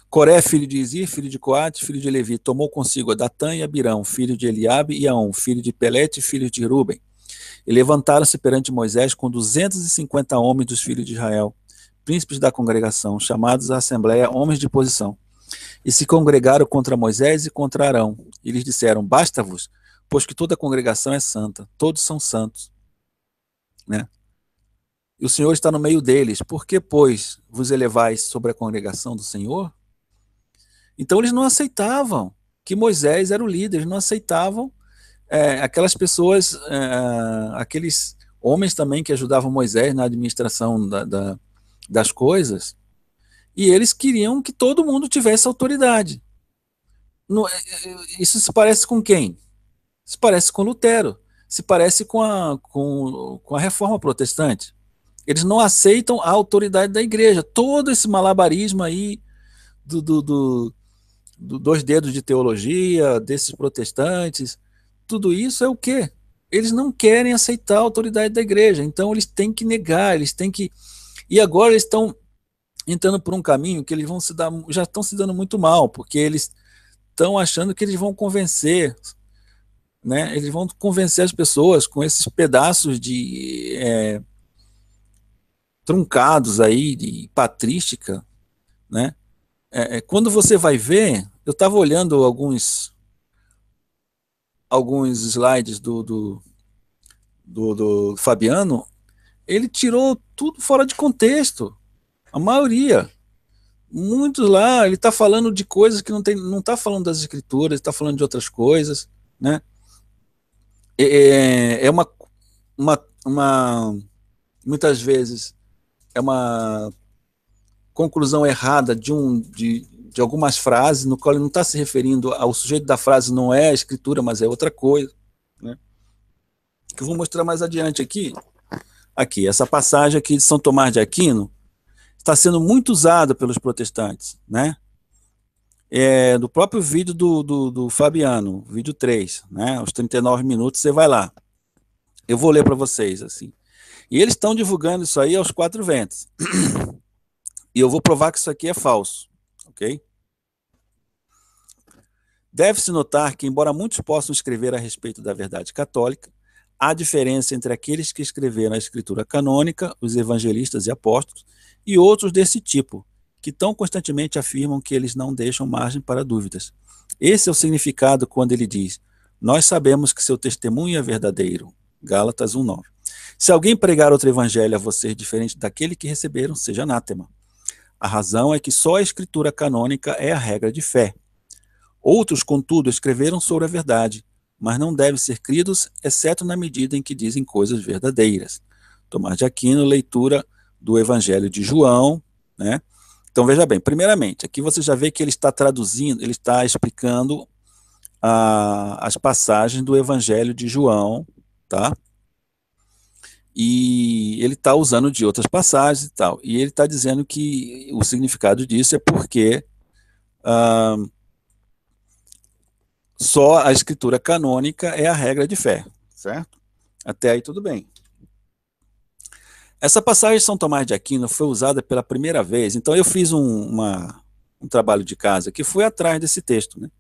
Coré, filho de Izir, filho de Coate, filho de Levi, tomou consigo a Datã e Abirão, filho de Eliabe e Aon, filho de Pelete, filho de Ruben. E levantaram-se perante Moisés com 250 homens dos filhos de Israel, príncipes da congregação, chamados à assembleia homens de posição. E se congregaram contra Moisés e contra Arão. E lhes disseram: Basta-vos, pois que toda a congregação é santa, todos são santos. Né? E o Senhor está no meio deles. Por que, pois, vos elevais sobre a congregação do Senhor? Então eles não aceitavam que Moisés era o líder, eles não aceitavam é, aquelas pessoas, é, aqueles homens também que ajudavam Moisés na administração da, da, das coisas, e eles queriam que todo mundo tivesse autoridade. No, é, é, isso se parece com quem? Se parece com Lutero, se parece com a, com, com a reforma protestante. Eles não aceitam a autoridade da igreja. Todo esse malabarismo aí do, do, do do dois dedos de teologia, desses protestantes, tudo isso é o quê? Eles não querem aceitar a autoridade da igreja, então eles têm que negar, eles têm que. E agora eles estão entrando por um caminho que eles vão se dar, já estão se dando muito mal, porque eles estão achando que eles vão convencer, né? Eles vão convencer as pessoas com esses pedaços de é, truncados aí de patrística, né? É, é, quando você vai ver, eu estava olhando alguns alguns slides do, do, do, do Fabiano, ele tirou tudo fora de contexto. A maioria muitos lá, ele está falando de coisas que não tem, não está falando das escrituras, está falando de outras coisas, né? É, é, é uma, uma, uma, muitas vezes é uma conclusão errada de, um, de, de algumas frases, no qual ele não está se referindo ao sujeito da frase, não é a escritura, mas é outra coisa. Né? Que eu vou mostrar mais adiante aqui. Aqui, essa passagem aqui de São Tomás de Aquino está sendo muito usada pelos protestantes. Né? É, do próprio vídeo do, do, do, Fabiano, vídeo 3, né? aos 39 minutos, você vai lá. Eu vou ler para vocês assim. E eles estão divulgando isso aí aos quatro ventos. E eu vou provar que isso aqui é falso, ok? Deve-se notar que, embora muitos possam escrever a respeito da verdade católica, há diferença entre aqueles que escreveram a escritura canônica, os evangelistas e apóstolos, e outros desse tipo, que tão constantemente afirmam que eles não deixam margem para dúvidas. Esse é o significado quando ele diz: Nós sabemos que seu testemunho é verdadeiro. Gálatas 1:9. Se alguém pregar outro evangelho a vocês diferente daquele que receberam, seja anátema. A razão é que só a escritura canônica é a regra de fé. Outros, contudo, escreveram sobre a verdade, mas não devem ser cridos, exceto na medida em que dizem coisas verdadeiras. Tomás de Aquino, leitura do Evangelho de João, né? Então veja bem, primeiramente, aqui você já vê que ele está traduzindo, ele está explicando a, as passagens do Evangelho de João, tá? e ele está usando de outras passagens e tal. E ele está dizendo que o significado disso é porque ah, só a escritura canônica é a regra de fé, certo? Até aí tudo bem. Essa passagem de São Tomás de Aquino foi usada pela primeira vez, então eu fiz um, uma, um trabalho de casa que fui atrás desse texto, né?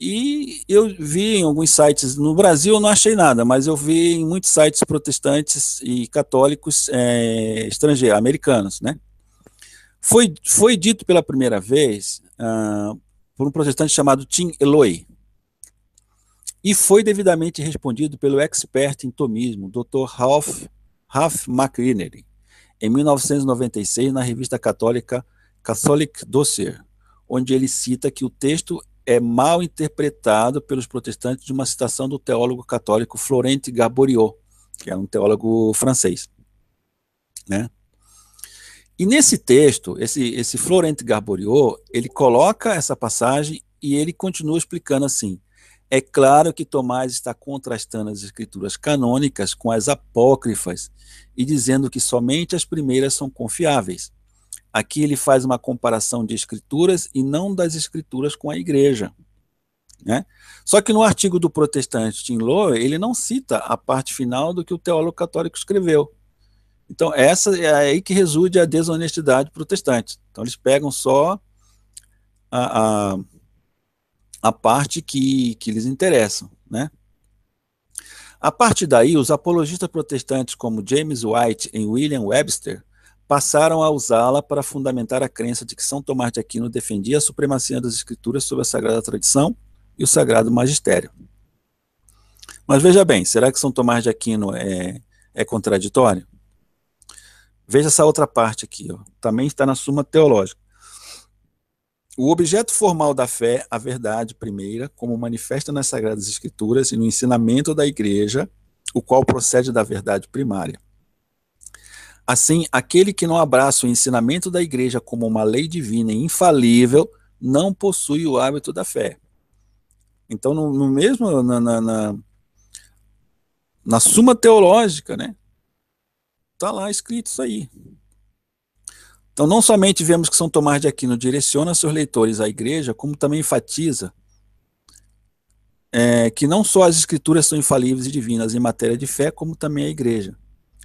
E eu vi em alguns sites, no Brasil eu não achei nada, mas eu vi em muitos sites protestantes e católicos é, estrangeiros, americanos, né? Foi, foi dito pela primeira vez uh, por um protestante chamado Tim Eloy, e foi devidamente respondido pelo expert em tomismo, Dr. Ralph, Ralph McInerney, em 1996, na revista católica Catholic Dossier, onde ele cita que o texto é mal interpretado pelos protestantes de uma citação do teólogo católico Florente Gaboriau, que é um teólogo francês. Né? E nesse texto, esse, esse Florente Gaboriau, ele coloca essa passagem e ele continua explicando assim, é claro que Tomás está contrastando as escrituras canônicas com as apócrifas e dizendo que somente as primeiras são confiáveis. Aqui ele faz uma comparação de escrituras e não das escrituras com a igreja. Né? Só que no artigo do protestante Tim Lowe, ele não cita a parte final do que o teólogo católico escreveu. Então, essa é aí que resulte a desonestidade protestante. Então, eles pegam só a, a, a parte que, que lhes interessa. Né? A partir daí, os apologistas protestantes como James White e William Webster passaram a usá-la para fundamentar a crença de que São Tomás de Aquino defendia a supremacia das Escrituras sobre a sagrada tradição e o sagrado magistério. Mas veja bem, será que São Tomás de Aquino é, é contraditório? Veja essa outra parte aqui, ó, também está na Suma Teológica. O objeto formal da fé, a verdade primeira, como manifesta nas Sagradas Escrituras e no ensinamento da Igreja, o qual procede da verdade primária. Assim, aquele que não abraça o ensinamento da igreja como uma lei divina e infalível não possui o hábito da fé. Então, no, no mesmo na, na, na, na, suma teológica, né? Tá lá escrito isso aí. Então, não somente vemos que São Tomás de Aquino direciona seus leitores à igreja, como também enfatiza é, que não só as escrituras são infalíveis e divinas em matéria de fé, como também a igreja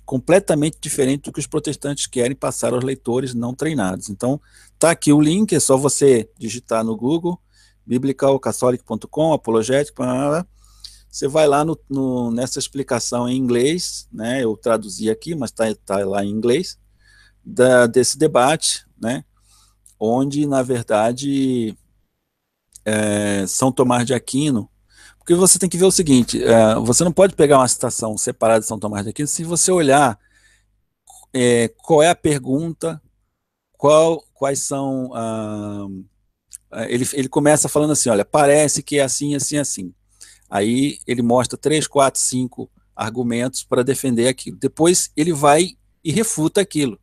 completamente diferente do que os protestantes querem passar aos leitores não treinados. Então, tá aqui o link, é só você digitar no Google, biblicalcatholic.com, apologético, você vai lá no, no, nessa explicação em inglês, né, eu traduzi aqui, mas está tá lá em inglês, da, desse debate, né, onde, na verdade, é, São Tomás de Aquino, porque você tem que ver o seguinte: é, você não pode pegar uma citação separada de São Tomás de Aquino se você olhar é, qual é a pergunta, qual, quais são. Ah, ele, ele começa falando assim: olha, parece que é assim, assim, assim. Aí ele mostra três, quatro, cinco argumentos para defender aquilo. Depois ele vai e refuta aquilo.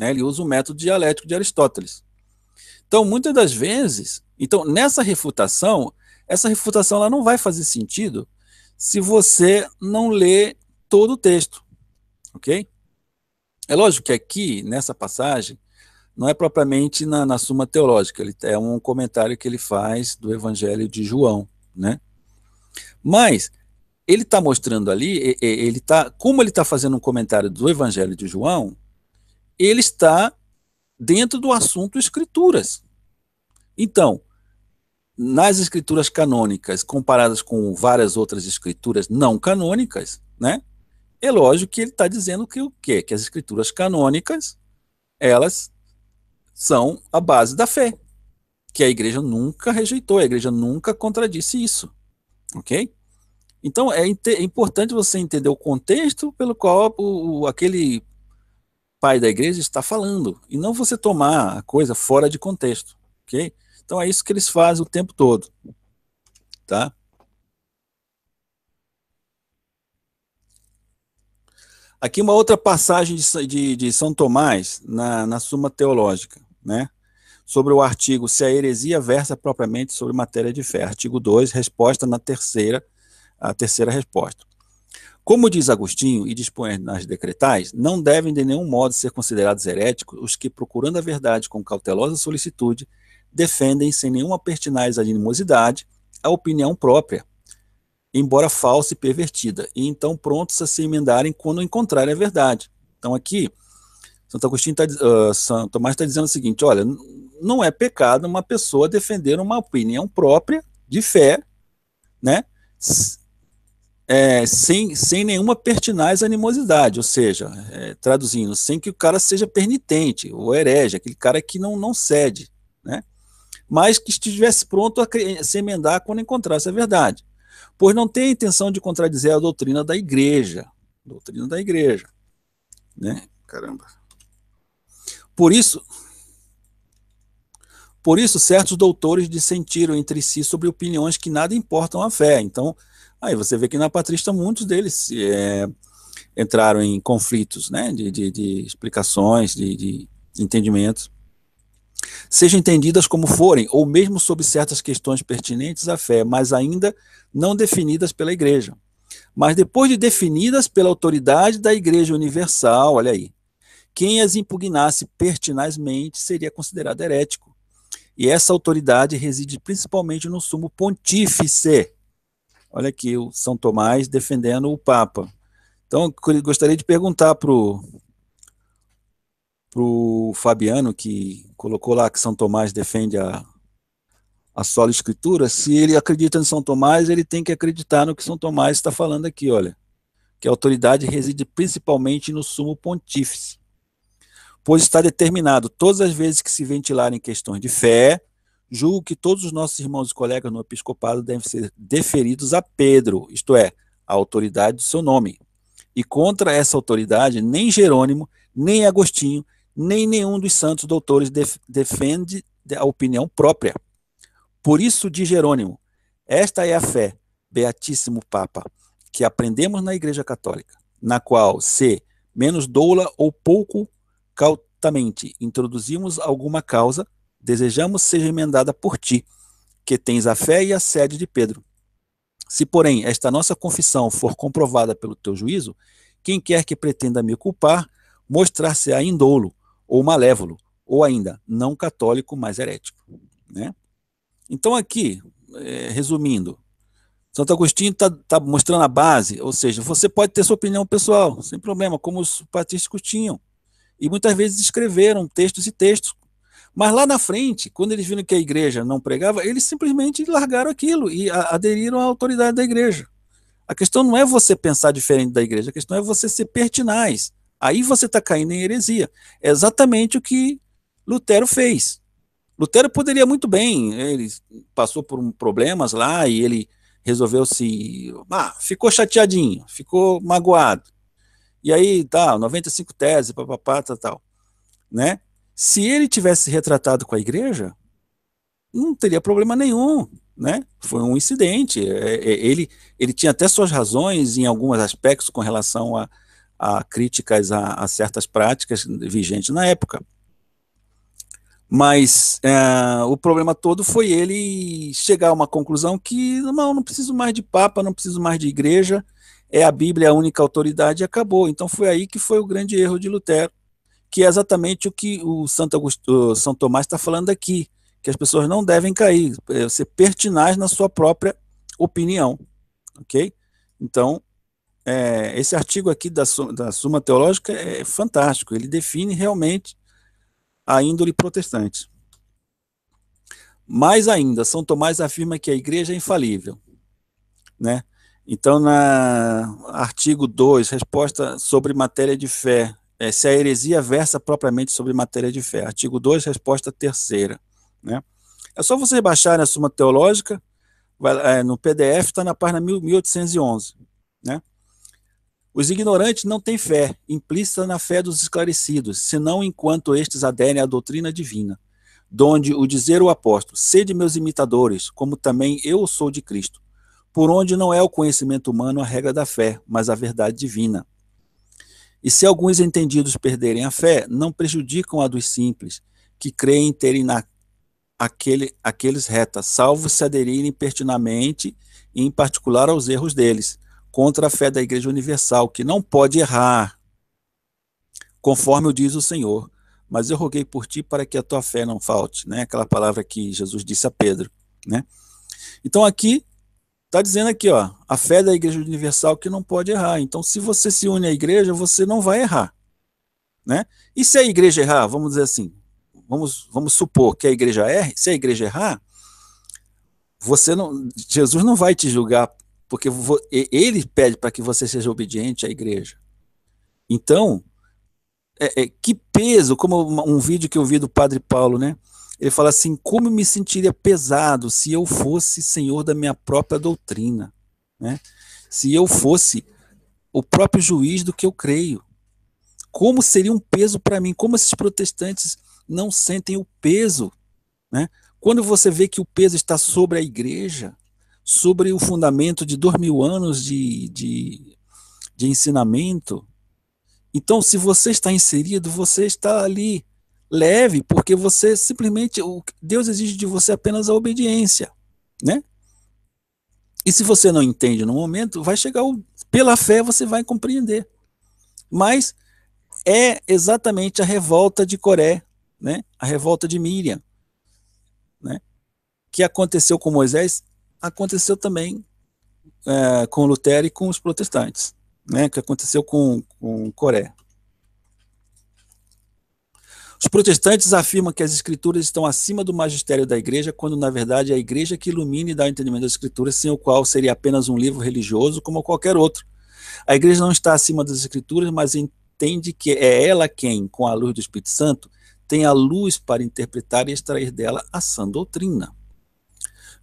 Né? Ele usa o método dialético de Aristóteles. Então, muitas das vezes, então nessa refutação, essa refutação ela não vai fazer sentido se você não lê todo o texto, ok? É lógico que aqui, nessa passagem, não é propriamente na, na Suma Teológica, ele, é um comentário que ele faz do Evangelho de João, né? Mas ele está mostrando ali, ele tá, como ele está fazendo um comentário do Evangelho de João, ele está dentro do assunto Escrituras. Então, nas escrituras canônicas, comparadas com várias outras escrituras não canônicas, né? É lógico que ele está dizendo que o quê? Que as escrituras canônicas, elas são a base da fé, que a igreja nunca rejeitou, a igreja nunca contradisse isso, ok? Então é, é importante você entender o contexto pelo qual o, o, aquele pai da igreja está falando, e não você tomar a coisa fora de contexto, ok? Então é isso que eles fazem o tempo todo. Tá? Aqui uma outra passagem de, de, de São Tomás na, na, Suma Teológica, né? sobre o artigo Se a heresia versa propriamente sobre matéria de fé. Artigo 2, resposta na terceira, a terceira resposta. Como diz Agostinho e dispõe nas decretais, não devem de nenhum modo ser considerados heréticos os que, procurando a verdade com cautelosa solicitude, defendem sem nenhuma pertinaz animosidade a opinião própria, embora falsa e pervertida, e então prontos a se emendarem quando encontrarem a verdade. Então aqui, Santo Agostinho tá, uh, Tomás está dizendo o seguinte, olha, não é pecado uma pessoa defender uma opinião própria de fé, né, é, sem, sem nenhuma pertinaz animosidade, ou seja, é, traduzindo, sem que o cara seja penitente, ou herege, aquele cara que não, não cede, né? mas que estivesse pronto a eh, se emendar quando encontrasse a verdade, pois não tem a intenção de contradizer a doutrina da igreja. Doutrina da igreja. Né? Caramba. Por isso, por isso certos doutores dissentiram entre si sobre opiniões que nada importam à fé. Então, aí você vê que na patrista muitos deles é, entraram em conflitos né? de, de, de explicações, de, de entendimentos sejam entendidas como forem, ou mesmo sobre certas questões pertinentes à fé, mas ainda não definidas pela Igreja. Mas depois de definidas pela autoridade da Igreja Universal, olha aí, quem as impugnasse pertinazmente seria considerado herético. E essa autoridade reside principalmente no sumo pontífice. Olha aqui o São Tomás defendendo o Papa. Então, gostaria de perguntar para o para o Fabiano, que colocou lá que São Tomás defende a, a sola escritura, se ele acredita em São Tomás, ele tem que acreditar no que São Tomás está falando aqui, olha. Que a autoridade reside principalmente no sumo pontífice. Pois está determinado, todas as vezes que se ventilarem questões de fé, julgo que todos os nossos irmãos e colegas no episcopado devem ser deferidos a Pedro, isto é, a autoridade do seu nome. E contra essa autoridade, nem Jerônimo, nem Agostinho, nem nenhum dos santos doutores def defende a opinião própria. Por isso diz Jerônimo, esta é a fé, beatíssimo Papa, que aprendemos na Igreja Católica, na qual, se menos doula ou pouco cautamente introduzimos alguma causa, desejamos seja emendada por ti, que tens a fé e a sede de Pedro. Se, porém, esta nossa confissão for comprovada pelo teu juízo, quem quer que pretenda me culpar, mostrar-se-á indolo, ou malévolo, ou ainda não católico, mas herético. Né? Então, aqui, é, resumindo, Santo Agostinho está tá mostrando a base, ou seja, você pode ter sua opinião pessoal, sem problema, como os patrísticos tinham. E muitas vezes escreveram textos e textos. Mas lá na frente, quando eles viram que a igreja não pregava, eles simplesmente largaram aquilo e aderiram à autoridade da igreja. A questão não é você pensar diferente da igreja, a questão é você ser pertinaz. Aí você está caindo em heresia. É exatamente o que Lutero fez. Lutero poderia muito bem, ele passou por problemas lá e ele resolveu se. Ah, ficou chateadinho, ficou magoado. E aí, tá, 95 teses, papapá, tal, tal. Né? Se ele tivesse retratado com a igreja, não teria problema nenhum. Né? Foi um incidente. É, é, ele, ele tinha até suas razões em alguns aspectos com relação a a críticas a, a certas práticas vigentes na época. Mas é, o problema todo foi ele chegar a uma conclusão que não, não preciso mais de Papa, não preciso mais de igreja, é a Bíblia a única autoridade e acabou. Então foi aí que foi o grande erro de Lutero, que é exatamente o que o Santo Augusto, São Tomás está falando aqui, que as pessoas não devem cair, é, ser pertinaz na sua própria opinião, ok? Então, é, esse artigo aqui da, da Suma Teológica é fantástico, ele define realmente a índole protestante. Mais ainda, São Tomás afirma que a igreja é infalível. Né? Então, na artigo 2, resposta sobre matéria de fé, é, se a heresia versa propriamente sobre matéria de fé. Artigo 2, resposta terceira. Né? É só você baixar a Suma Teológica, vai, é, no PDF, está na página 1811. Né? Os ignorantes não têm fé, implícita na fé dos esclarecidos, senão enquanto estes aderem à doutrina divina, donde o dizer o apóstolo, sede meus imitadores, como também eu sou de Cristo, por onde não é o conhecimento humano a regra da fé, mas a verdade divina. E se alguns entendidos perderem a fé, não prejudicam a dos simples, que creem terem na, aquele, aqueles reta, salvo se aderirem pertinamente, e em particular aos erros deles contra a fé da Igreja Universal, que não pode errar, conforme o diz o Senhor. Mas eu roguei por ti para que a tua fé não falte, né? Aquela palavra que Jesus disse a Pedro, né? Então aqui está dizendo aqui, ó, a fé da Igreja Universal que não pode errar. Então, se você se une à Igreja, você não vai errar, né? E se a Igreja errar, vamos dizer assim, vamos, vamos supor que a Igreja erre. Se a Igreja errar, você não, Jesus não vai te julgar porque ele pede para que você seja obediente à igreja. Então, é, é, que peso, como um vídeo que eu vi do Padre Paulo, né? Ele fala assim: como eu me sentiria pesado se eu fosse senhor da minha própria doutrina, né? Se eu fosse o próprio juiz do que eu creio. Como seria um peso para mim? Como esses protestantes não sentem o peso, né? Quando você vê que o peso está sobre a igreja, sobre o fundamento de dois mil anos de, de, de ensinamento. Então, se você está inserido, você está ali leve, porque você simplesmente Deus exige de você apenas a obediência, né? E se você não entende no momento, vai chegar o, pela fé você vai compreender. Mas é exatamente a revolta de Coré, né? A revolta de Miriam, né? Que aconteceu com Moisés aconteceu também é, com Lutero e com os protestantes, né, que aconteceu com, com Coré. Os protestantes afirmam que as escrituras estão acima do magistério da igreja, quando na verdade é a igreja que ilumina e dá o entendimento das escrituras, sem o qual seria apenas um livro religioso como qualquer outro. A igreja não está acima das escrituras, mas entende que é ela quem, com a luz do Espírito Santo, tem a luz para interpretar e extrair dela a sã doutrina.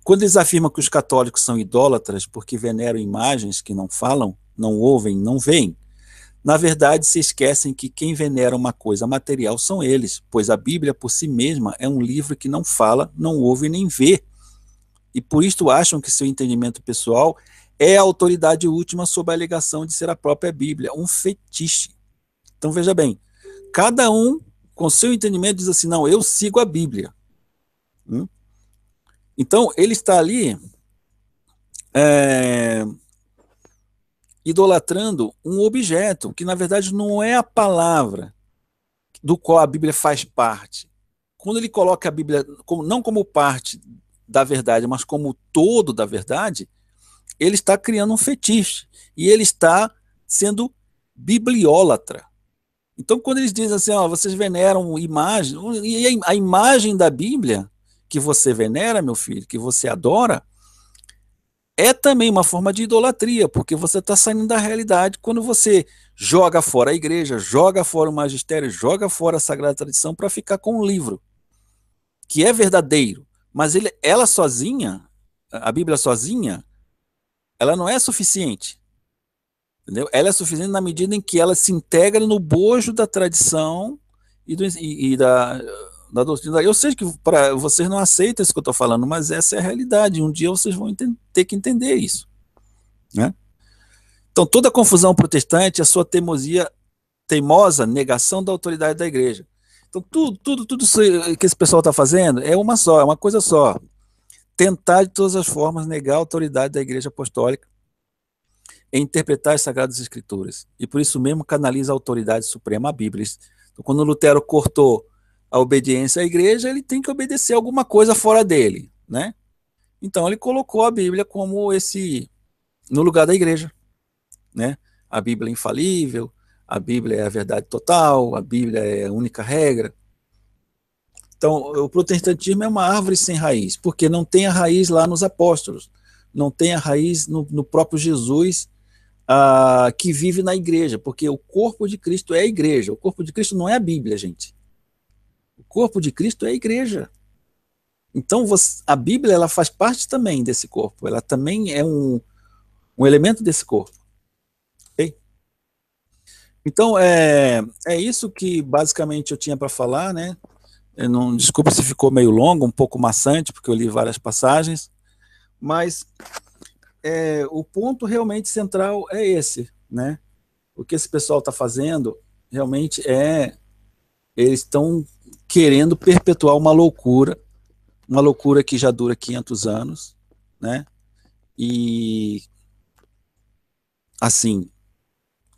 Quando eles afirmam que os católicos são idólatras porque veneram imagens que não falam, não ouvem, não veem, na verdade se esquecem que quem venera uma coisa material são eles, pois a Bíblia por si mesma é um livro que não fala, não ouve nem vê. E por isto acham que seu entendimento pessoal é a autoridade última sob a alegação de ser a própria Bíblia, um fetiche. Então veja bem, cada um com seu entendimento diz assim: não, eu sigo a Bíblia. Hum? Então, ele está ali é, idolatrando um objeto, que na verdade não é a palavra do qual a Bíblia faz parte. Quando ele coloca a Bíblia como, não como parte da verdade, mas como todo da verdade, ele está criando um fetiche. E ele está sendo bibliólatra. Então, quando eles dizem assim, ó, vocês veneram imagem, e a imagem da Bíblia que você venera, meu filho, que você adora, é também uma forma de idolatria, porque você está saindo da realidade quando você joga fora a igreja, joga fora o magistério, joga fora a sagrada tradição para ficar com um livro que é verdadeiro, mas ele, ela sozinha, a Bíblia sozinha, ela não é suficiente. Entendeu? Ela é suficiente na medida em que ela se integra no bojo da tradição e, do, e, e da da doutrina. Eu sei que para vocês não aceitam isso que eu estou falando, mas essa é a realidade. Um dia vocês vão ter que entender isso. Né? Então, toda a confusão protestante é sua teimosia, teimosa negação da autoridade da igreja. Então, tudo, tudo, tudo que esse pessoal está fazendo é uma só, é uma coisa só. Tentar de todas as formas negar a autoridade da igreja apostólica em interpretar as Sagradas Escrituras. E por isso mesmo canaliza a autoridade suprema, a Bíblia. Então, quando Lutero cortou a obediência à igreja, ele tem que obedecer alguma coisa fora dele, né? Então ele colocou a Bíblia como esse no lugar da igreja, né? A Bíblia é infalível, a Bíblia é a verdade total, a Bíblia é a única regra. Então, o protestantismo é uma árvore sem raiz, porque não tem a raiz lá nos apóstolos, não tem a raiz no, no próprio Jesus ah, que vive na igreja, porque o corpo de Cristo é a igreja, o corpo de Cristo não é a Bíblia, gente corpo de Cristo é a igreja. Então você, a Bíblia ela faz parte também desse corpo, ela também é um, um elemento desse corpo. Okay? Então é, é isso que basicamente eu tinha para falar, né? Eu não, desculpa se ficou meio longo, um pouco maçante, porque eu li várias passagens, mas é, o ponto realmente central é esse, né? O que esse pessoal está fazendo realmente é eles estão querendo perpetuar uma loucura, uma loucura que já dura 500 anos, né? E assim,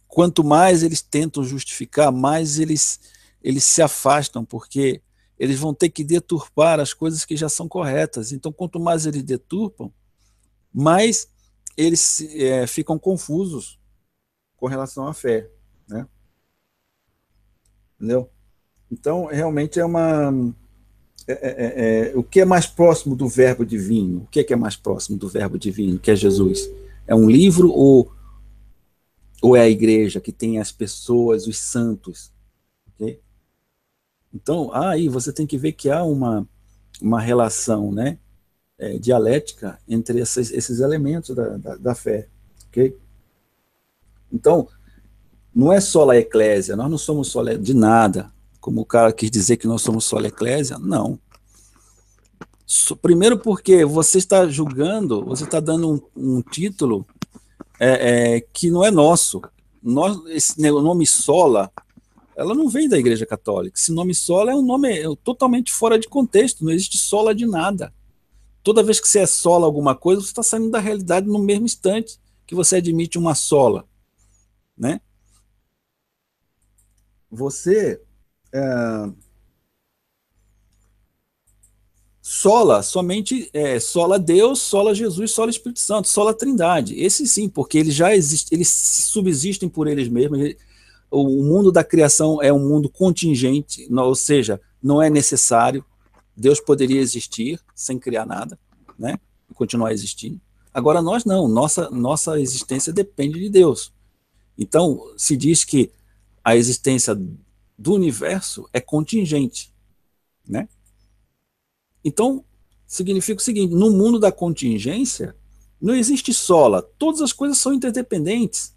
quanto mais eles tentam justificar, mais eles eles se afastam, porque eles vão ter que deturpar as coisas que já são corretas. Então, quanto mais eles deturpam, mais eles é, ficam confusos com relação à fé, né? Entendeu? Então, realmente é uma. É, é, é, é, o que é mais próximo do verbo divino? O que é, que é mais próximo do verbo divino, que é Jesus? É um livro ou, ou é a igreja que tem as pessoas, os santos? Okay? Então, aí você tem que ver que há uma, uma relação né, é, dialética entre esses, esses elementos da, da, da fé. Okay? Então, não é só a eclésia, nós não somos só de nada como o cara quis dizer que nós somos só a eclésia, não. Primeiro porque você está julgando, você está dando um, um título é, é, que não é nosso. Nós, esse nome Sola, ela não vem da Igreja Católica. Esse nome Sola é um nome é totalmente fora de contexto, não existe Sola de nada. Toda vez que você é Sola alguma coisa, você está saindo da realidade no mesmo instante que você admite uma Sola. Né? Você é, sola, somente é, sola Deus, sola Jesus, sola Espírito Santo, sola Trindade. Esse sim, porque eles já existem, eles subsistem por eles mesmos. o mundo da criação é um mundo contingente, ou seja, não é necessário. Deus poderia existir sem criar nada, né? E continuar existindo. Agora nós não, nossa nossa existência depende de Deus. Então, se diz que a existência do universo é contingente, né? Então, significa o seguinte, no mundo da contingência, não existe sola, todas as coisas são interdependentes.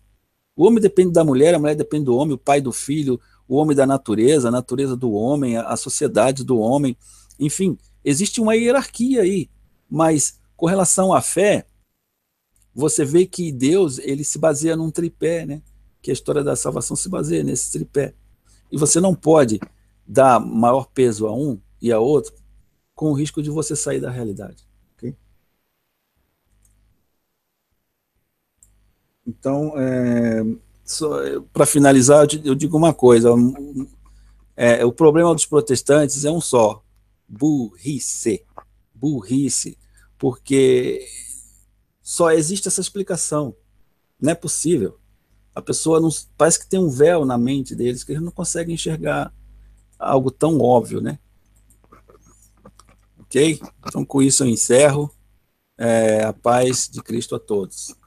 O homem depende da mulher, a mulher depende do homem, o pai do filho, o homem da natureza, a natureza do homem, a sociedade do homem, enfim, existe uma hierarquia aí, mas com relação à fé, você vê que Deus, ele se baseia num tripé, né? Que a história da salvação se baseia nesse tripé. E você não pode dar maior peso a um e a outro com o risco de você sair da realidade. Okay? Então, é, é para finalizar, eu digo uma coisa. É, é, o problema dos protestantes é um só: burrice. Burrice. Porque só existe essa explicação. Não é possível a pessoa não, parece que tem um véu na mente deles que eles não conseguem enxergar algo tão óbvio, né? Ok? Então, com isso eu encerro. É, a paz de Cristo a todos.